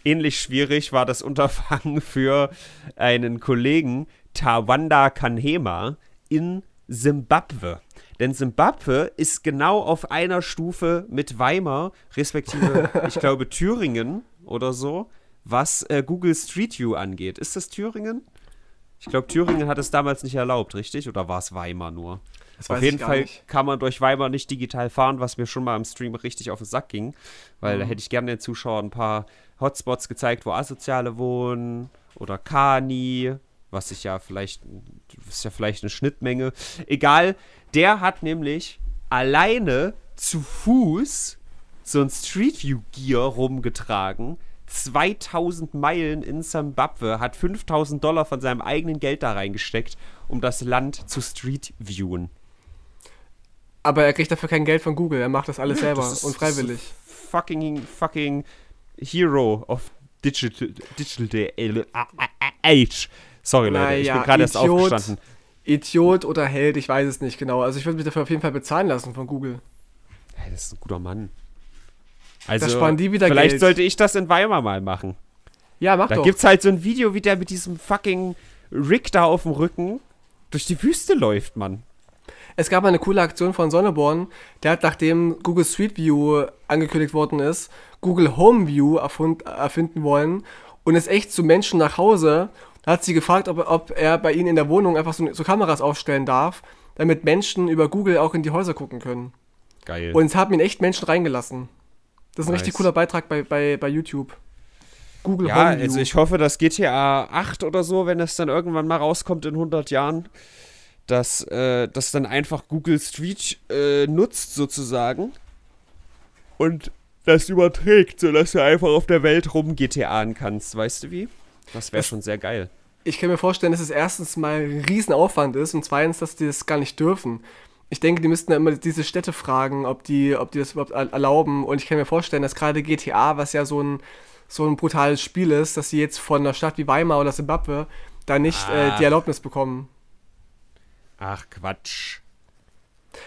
Ähnlich schwierig war das <laughs> Unterfangen für einen Kollegen, Tawanda Kanhema in Simbabwe. Denn Simbabwe ist genau auf einer Stufe mit Weimar, respektive, <laughs> ich glaube, Thüringen oder so, was äh, Google Street View angeht. Ist das Thüringen? Ich glaube, Thüringen hat es damals nicht erlaubt, richtig? Oder war es Weimar nur? Das auf jeden Fall nicht. kann man durch Weimar nicht digital fahren, was mir schon mal im Stream richtig auf den Sack ging, weil mhm. da hätte ich gerne den Zuschauern ein paar Hotspots gezeigt, wo Asoziale wohnen oder Kani was ich ja vielleicht, ist ja vielleicht eine Schnittmenge. Egal, der hat nämlich alleine zu Fuß so ein Street View Gear rumgetragen. 2000 Meilen in Zimbabwe, hat 5000 Dollar von seinem eigenen Geld da reingesteckt, um das Land zu Street Viewen. Aber er kriegt dafür kein Geld von Google, er macht das alles selber das ist, und freiwillig. Fucking, fucking Hero of Digital, Digital Age. Sorry, Leute, ich bin gerade erst aufgestanden. Idiot oder Held, ich weiß es nicht genau. Also ich würde mich dafür auf jeden Fall bezahlen lassen von Google. Hey, das ist ein guter Mann. Also, da sparen die wieder vielleicht Geld. sollte ich das in Weimar mal machen. Ja, mach da doch. Da gibt's halt so ein Video, wie der mit diesem fucking Rick da auf dem Rücken durch die Wüste läuft, Mann. Es gab mal eine coole Aktion von Sonneborn, der hat nachdem Google Street View angekündigt worden ist, Google Home View erfund, erfinden wollen und ist echt zu Menschen nach Hause da hat sie gefragt, ob, ob er bei ihnen in der Wohnung einfach so, so Kameras aufstellen darf, damit Menschen über Google auch in die Häuser gucken können. Geil. Und es haben ihn echt Menschen reingelassen. Das ist ein nice. richtig cooler Beitrag bei, bei, bei YouTube. Google Ja, Home also ich hoffe, dass GTA 8 oder so, wenn das dann irgendwann mal rauskommt in 100 Jahren, dass äh, das dann einfach Google Street äh, nutzt sozusagen und das überträgt, sodass du einfach auf der Welt rum GTAen kannst, weißt du wie? Das wäre schon sehr geil. Ich kann mir vorstellen, dass es erstens mal ein Riesenaufwand ist und zweitens, dass die das gar nicht dürfen. Ich denke, die müssten ja immer diese Städte fragen, ob die, ob die das überhaupt erlauben. Und ich kann mir vorstellen, dass gerade GTA, was ja so ein, so ein brutales Spiel ist, dass sie jetzt von einer Stadt wie Weimar oder Simbabwe da nicht äh, ah. die Erlaubnis bekommen. Ach, Quatsch.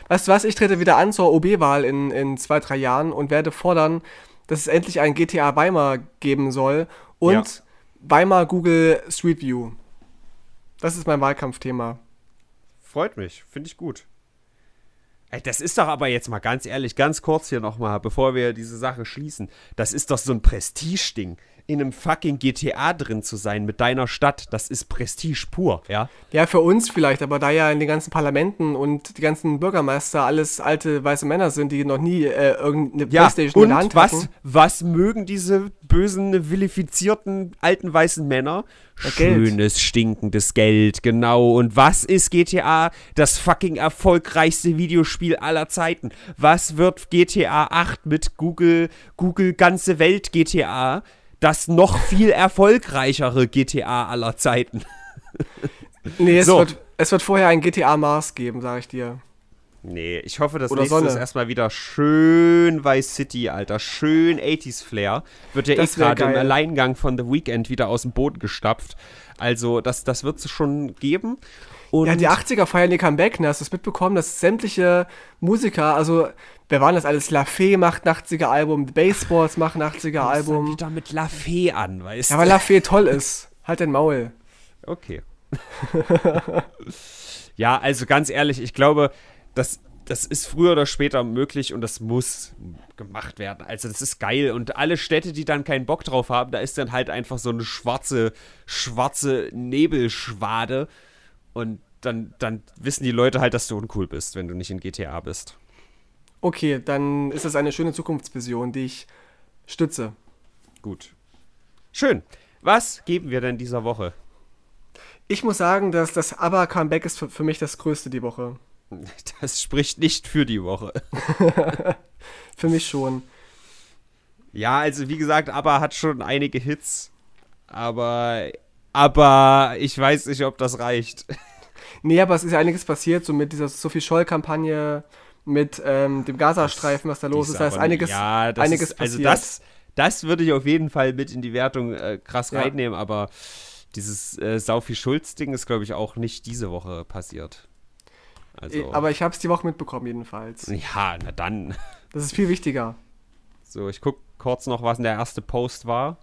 Weißt du was, ich trete wieder an zur OB-Wahl in, in zwei, drei Jahren und werde fordern, dass es endlich ein GTA Weimar geben soll und ja. Weimar Google Street View. Das ist mein Wahlkampfthema. Freut mich, finde ich gut. Ey, das ist doch aber jetzt mal ganz ehrlich, ganz kurz hier nochmal, bevor wir diese Sache schließen. Das ist doch so ein Prestigeding. ding in einem fucking GTA drin zu sein mit deiner Stadt, das ist Prestige pur, ja? Ja, für uns vielleicht, aber da ja in den ganzen Parlamenten und die ganzen Bürgermeister alles alte weiße Männer sind, die noch nie äh, irgendeine ja, Playstation und in der Hand was, hatten. was mögen diese bösen, vilifizierten alten weißen Männer? Schönes, stinkendes Geld, genau. Und was ist GTA? Das fucking erfolgreichste Videospiel aller Zeiten. Was wird GTA 8 mit Google, Google ganze Welt GTA? das noch viel erfolgreichere GTA aller Zeiten. nee, es, so. wird, es wird vorher ein GTA Mars geben, sage ich dir. Nee, ich hoffe, das nächste Sonne. ist erstmal wieder schön Vice City, Alter. Schön 80s Flair. Wird ja eh gerade im Alleingang von The Weeknd wieder aus dem Boden gestapft. Also, das, das wird es schon geben. Und ja, die 80er feiern ihr Comeback, ne? Hast du es mitbekommen, dass sämtliche Musiker, also wer waren das alles? Lafay macht 80er Album, The Baseballs machen 80er Album. wieder mit Lafay an, weißt du? Ja, weil Lafay toll ist. Halt dein Maul. Okay. <laughs> ja, also ganz ehrlich, ich glaube, das, das ist früher oder später möglich und das muss gemacht werden. Also das ist geil. Und alle Städte, die dann keinen Bock drauf haben, da ist dann halt einfach so eine schwarze, schwarze Nebelschwade. Und dann, dann wissen die Leute halt, dass du uncool bist, wenn du nicht in GTA bist. Okay, dann ist das eine schöne Zukunftsvision, die ich stütze. Gut. Schön. Was geben wir denn dieser Woche? Ich muss sagen, dass das aber comeback ist für, für mich das größte die Woche. <laughs> Das spricht nicht für die Woche. <laughs> für mich schon. Ja, also wie gesagt, aber hat schon einige Hits. Aber, aber ich weiß nicht, ob das reicht. <laughs> Nee, aber es ist ja einiges passiert, so mit dieser Sophie Scholl-Kampagne, mit ähm, dem Gazastreifen, was da los ist. Da ist einiges, ja, das einiges ist, also passiert. Also das, das würde ich auf jeden Fall mit in die Wertung äh, krass ja. reinnehmen, aber dieses äh, Saufi Schulz-Ding ist, glaube ich, auch nicht diese Woche passiert. Also, aber ich habe es die Woche mitbekommen, jedenfalls. Ja, na dann. Das ist viel wichtiger. So, ich gucke kurz noch, was in der erste Post war.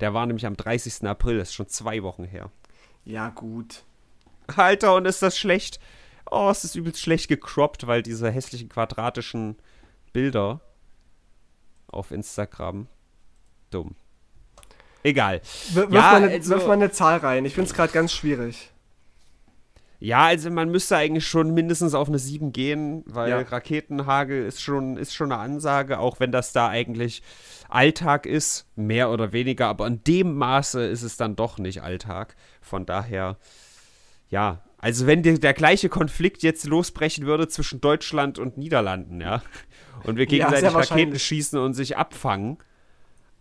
Der war nämlich am 30. April, das ist schon zwei Wochen her. Ja, gut. Alter, und ist das schlecht. Oh, es ist übelst schlecht gecroppt, weil diese hässlichen quadratischen Bilder auf Instagram. Dumm. Egal. W wirf, ja, mal eine, also, wirf mal eine Zahl rein. Ich finde es gerade ganz schwierig. Ja, also man müsste eigentlich schon mindestens auf eine 7 gehen, weil ja. Raketenhagel ist schon, ist schon eine Ansage, auch wenn das da eigentlich Alltag ist, mehr oder weniger, aber in dem Maße ist es dann doch nicht Alltag. Von daher, ja, also wenn der, der gleiche Konflikt jetzt losbrechen würde zwischen Deutschland und Niederlanden, ja, und wir gegenseitig ja, Raketen schießen und sich abfangen,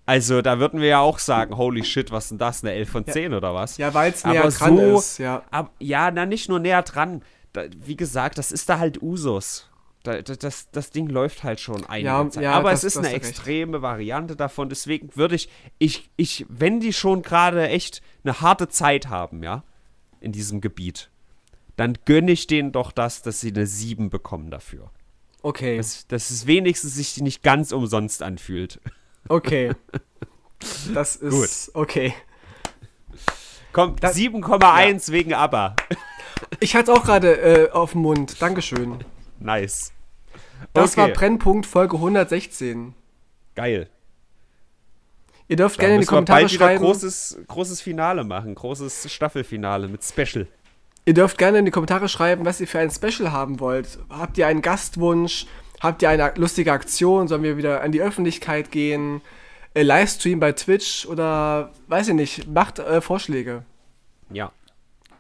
also da würden wir ja auch sagen, holy shit, was denn das, eine 11 von 10 ja. oder was? Ja, weil es näher dran so, ist, ja. Ab, ja, na, nicht nur näher dran. Da, wie gesagt, das ist da halt Usus. Da, das, das Ding läuft halt schon einige ja, Zeit. Ja, Aber das, es ist eine extreme recht. Variante davon. Deswegen würde ich, ich, ich, wenn die schon gerade echt eine harte Zeit haben, ja, in diesem Gebiet, dann gönne ich denen doch das, dass sie eine 7 bekommen dafür. Okay. Dass, dass es wenigstens sich nicht ganz umsonst anfühlt. Okay. Das ist Gut. okay. Kommt 7,1 ja. wegen ABBA. Ich hatte es auch gerade äh, auf dem Mund. Dankeschön. Nice. Das okay. war Brennpunkt Folge 116. Geil. Ihr dürft da gerne in die Kommentare wir bald schreiben. Wieder großes, großes Finale machen, großes Staffelfinale mit Special. Ihr dürft gerne in die Kommentare schreiben, was ihr für ein Special haben wollt. Habt ihr einen Gastwunsch? habt ihr eine lustige Aktion, sollen wir wieder an die Öffentlichkeit gehen, äh, Livestream bei Twitch oder weiß ich nicht, macht äh, Vorschläge. Ja.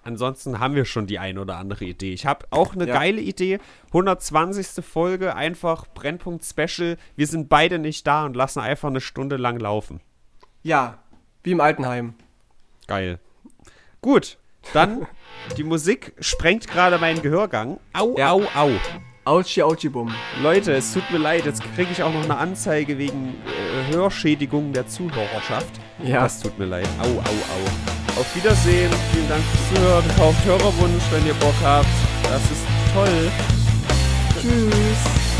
Ansonsten haben wir schon die ein oder andere Idee. Ich habe auch eine ja. geile Idee. 120. Folge, einfach Brennpunkt Special. Wir sind beide nicht da und lassen einfach eine Stunde lang laufen. Ja, wie im Altenheim. Geil. Gut, dann <laughs> die Musik sprengt gerade meinen Gehörgang. Au, ja. au, au. Autschi, Autschi, Bumm. Leute, es tut mir leid, jetzt kriege ich auch noch eine Anzeige wegen äh, Hörschädigung der Zuhörerschaft. Ja. Das tut mir leid. Au, au, au. Auf Wiedersehen, vielen Dank fürs Zuhören. Kauft Hörerwunsch, wenn ihr Bock habt. Das ist toll. Tschüss.